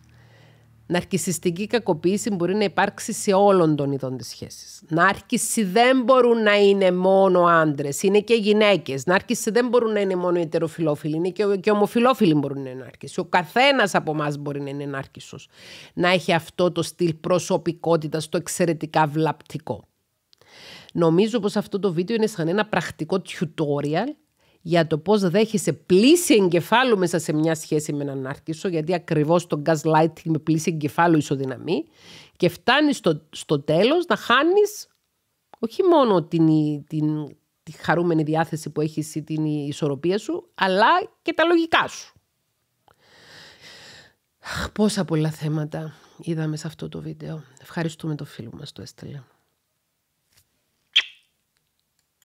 Ναρκισιστική κακοποίηση μπορεί να υπάρξει σε όλων των ειδών της σχέσης. Ναρκισοι δεν μπορούν να είναι μόνο άντρες, είναι και γυναίκες. Ναρκισοι δεν μπορούν να είναι μόνο ετεροφιλόφιλοι, είναι και, και ομοφιλόφιλοι μπορούν να είναι ναρκισοι. Ο καθένας από εμάς μπορεί να είναι ναρκισο. Να έχει αυτό το στυλ προσωπικότητας, το εξαιρετικά βλαπτικό. Νομίζω πως αυτό το βίντεο είναι σαν ένα πρακτικό tutorial για το πώς δέχεσαι πλήση εγκεφάλου μέσα σε μια σχέση με έναν άρχισο, γιατί ακριβώς το gaslighting με πλήση εγκεφάλου ισοδυναμεί και φτάνεις στο, στο τέλος να χάνεις όχι μόνο την, την, τη χαρούμενη διάθεση που έχεις ή την ισορροπία σου, αλλά και τα λογικά σου. Πόσα πολλά θέματα είδαμε σε αυτό το βίντεο. Ευχαριστούμε το φίλο μας, το έστελε.